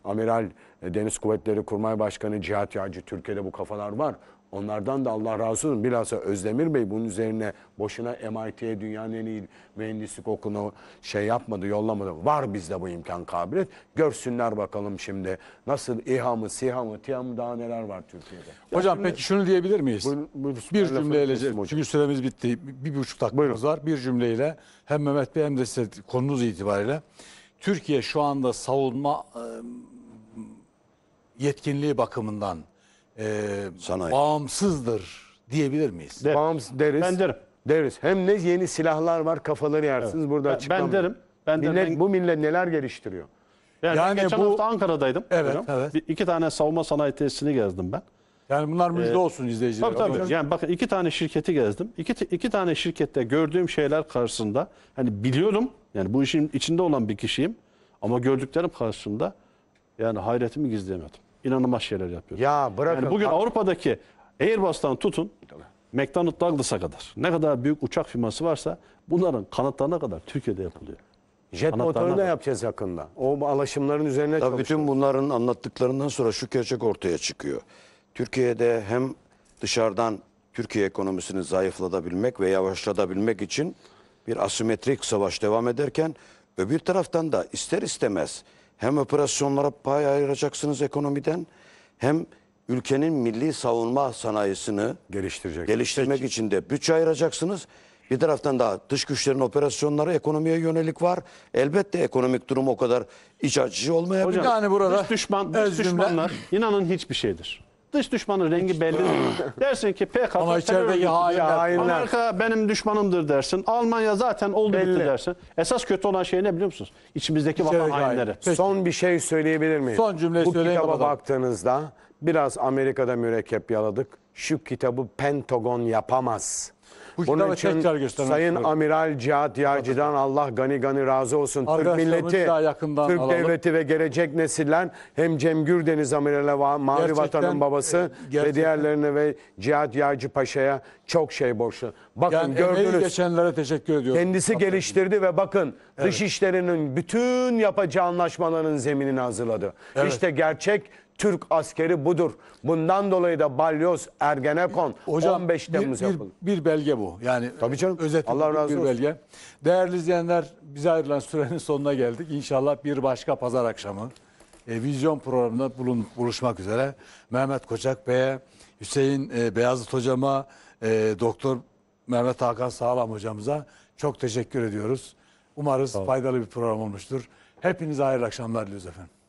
Amiral Deniz Kuvvetleri Kurmay Başkanı Cihat Yağcı Türkiye'de bu kafalar var. Onlardan da Allah razı olsun. Bilhassa Özdemir Bey bunun üzerine boşuna MIT'ye dünyanın en iyi mühendislik okuluna şey yapmadı, yollamadı. Var bizde bu imkan kabiliyet. Görsünler bakalım şimdi nasıl İHA'mı, SİHA'mı, TİHA'mı daha neler var Türkiye'de. Hocam şimdi, peki şunu diyebilir miyiz? Buyurun, buyurun, bir cümleyle, çünkü süremiz bitti. Bir buçuk dakikamız buyurun. var. Bir cümleyle hem Mehmet Bey hem de size konunuz itibariyle. Türkiye şu anda savunma yetkinliği bakımından e, Sanayi. bağımsızdır diyebilir miyiz? Der. Bağımsız deriz. Ben derim. Deriz. Hem ne yeni silahlar var kafaları yersiniz Evet. burada Ben- ben derim. Ben millet, Ben- bu millet neler geliştiriyor. Yani, Yani geçen bu- hafta Ankara'daydım. Evet, evet. Bir- iki tane savunma sanayi tesisini gezdim ben. Yani bunlar ee, müjde olsun izleyicilere. Tabii tabii. Yani bakın iki tane şirketi gezdim. İki, iki tane şirkette gördüğüm şeyler karşısında hani biliyorum yani bu işin içinde olan bir kişiyim ama gördüklerim karşısında yani hayretimi gizleyemedim inanılmaz şeyler yapıyor. Ya bırakın. Yani bugün Avrupa'daki Airbus'tan tutun McDonnell Douglas'a kadar ne kadar büyük uçak firması varsa bunların kanatlarına kadar Türkiye'de yapılıyor. Jet motoru da yapacağız yakında. O alaşımların üzerine Tabii bütün bunların anlattıklarından sonra şu gerçek ortaya çıkıyor. Türkiye'de hem dışarıdan Türkiye ekonomisini zayıflatabilmek ve yavaşlatabilmek için bir asimetrik savaş devam ederken öbür taraftan da ister istemez hem operasyonlara pay ayıracaksınız ekonomiden hem ülkenin milli savunma sanayisini geliştirecek. geliştirmek Peki. için de bütçe ayıracaksınız. Bir taraftan da dış güçlerin operasyonları ekonomiye yönelik var. Elbette ekonomik durum o kadar iç açıcı olmayabilir. Hocam, yani burada dış düşman, dış düşmanlar inanın hiçbir şeydir dış düşmanın rengi belli. dersin ki PKK Ama içerideki hainler. Amerika benim düşmanımdır dersin. Almanya zaten oldu bitti dersin. Esas kötü olan şey ne biliyor musunuz? İçimizdeki vatan hainleri. Peki. Son bir şey söyleyebilir miyim? Son cümleyi Bu söyleyin kitaba baktığınızda biraz Amerika'da mürekkep yaladık. Şu kitabı Pentagon yapamaz. Bu Bunun için Sayın Amiral Cihat Yağcı'dan Allah gani gani razı olsun. Türk milleti, daha yakından Türk alalım. devleti ve gelecek nesiller hem Cem Gürdeniz Amiral'e, Mavi Vatan'ın babası e, gerçekten. ve diğerlerine ve Cihat Yağcı Paşa'ya çok şey borçlu. Bakın yani gördünüz. geçenlere teşekkür ediyorum. Kendisi Hakikaten. geliştirdi ve bakın evet. işlerinin bütün yapacağı anlaşmaların zeminini hazırladı. Evet. İşte gerçek Türk askeri budur. Bundan dolayı da Balyoz, Ergenekon Hocam, 15 Temmuz bir, bir, yapıldı. bir belge bu. Yani Tabii canım. E, özet Allah razı bir olsun. belge. Değerli izleyenler bize ayrılan sürenin sonuna geldik. İnşallah bir başka pazar akşamı e, vizyon programında bulun, buluşmak üzere. Mehmet Koçak Bey'e, Hüseyin e, Beyazıt Hocam'a, e, Doktor Mehmet Hakan Sağlam Hocamıza çok teşekkür ediyoruz. Umarız faydalı bir program olmuştur. Hepinize hayırlı akşamlar diliyoruz efendim.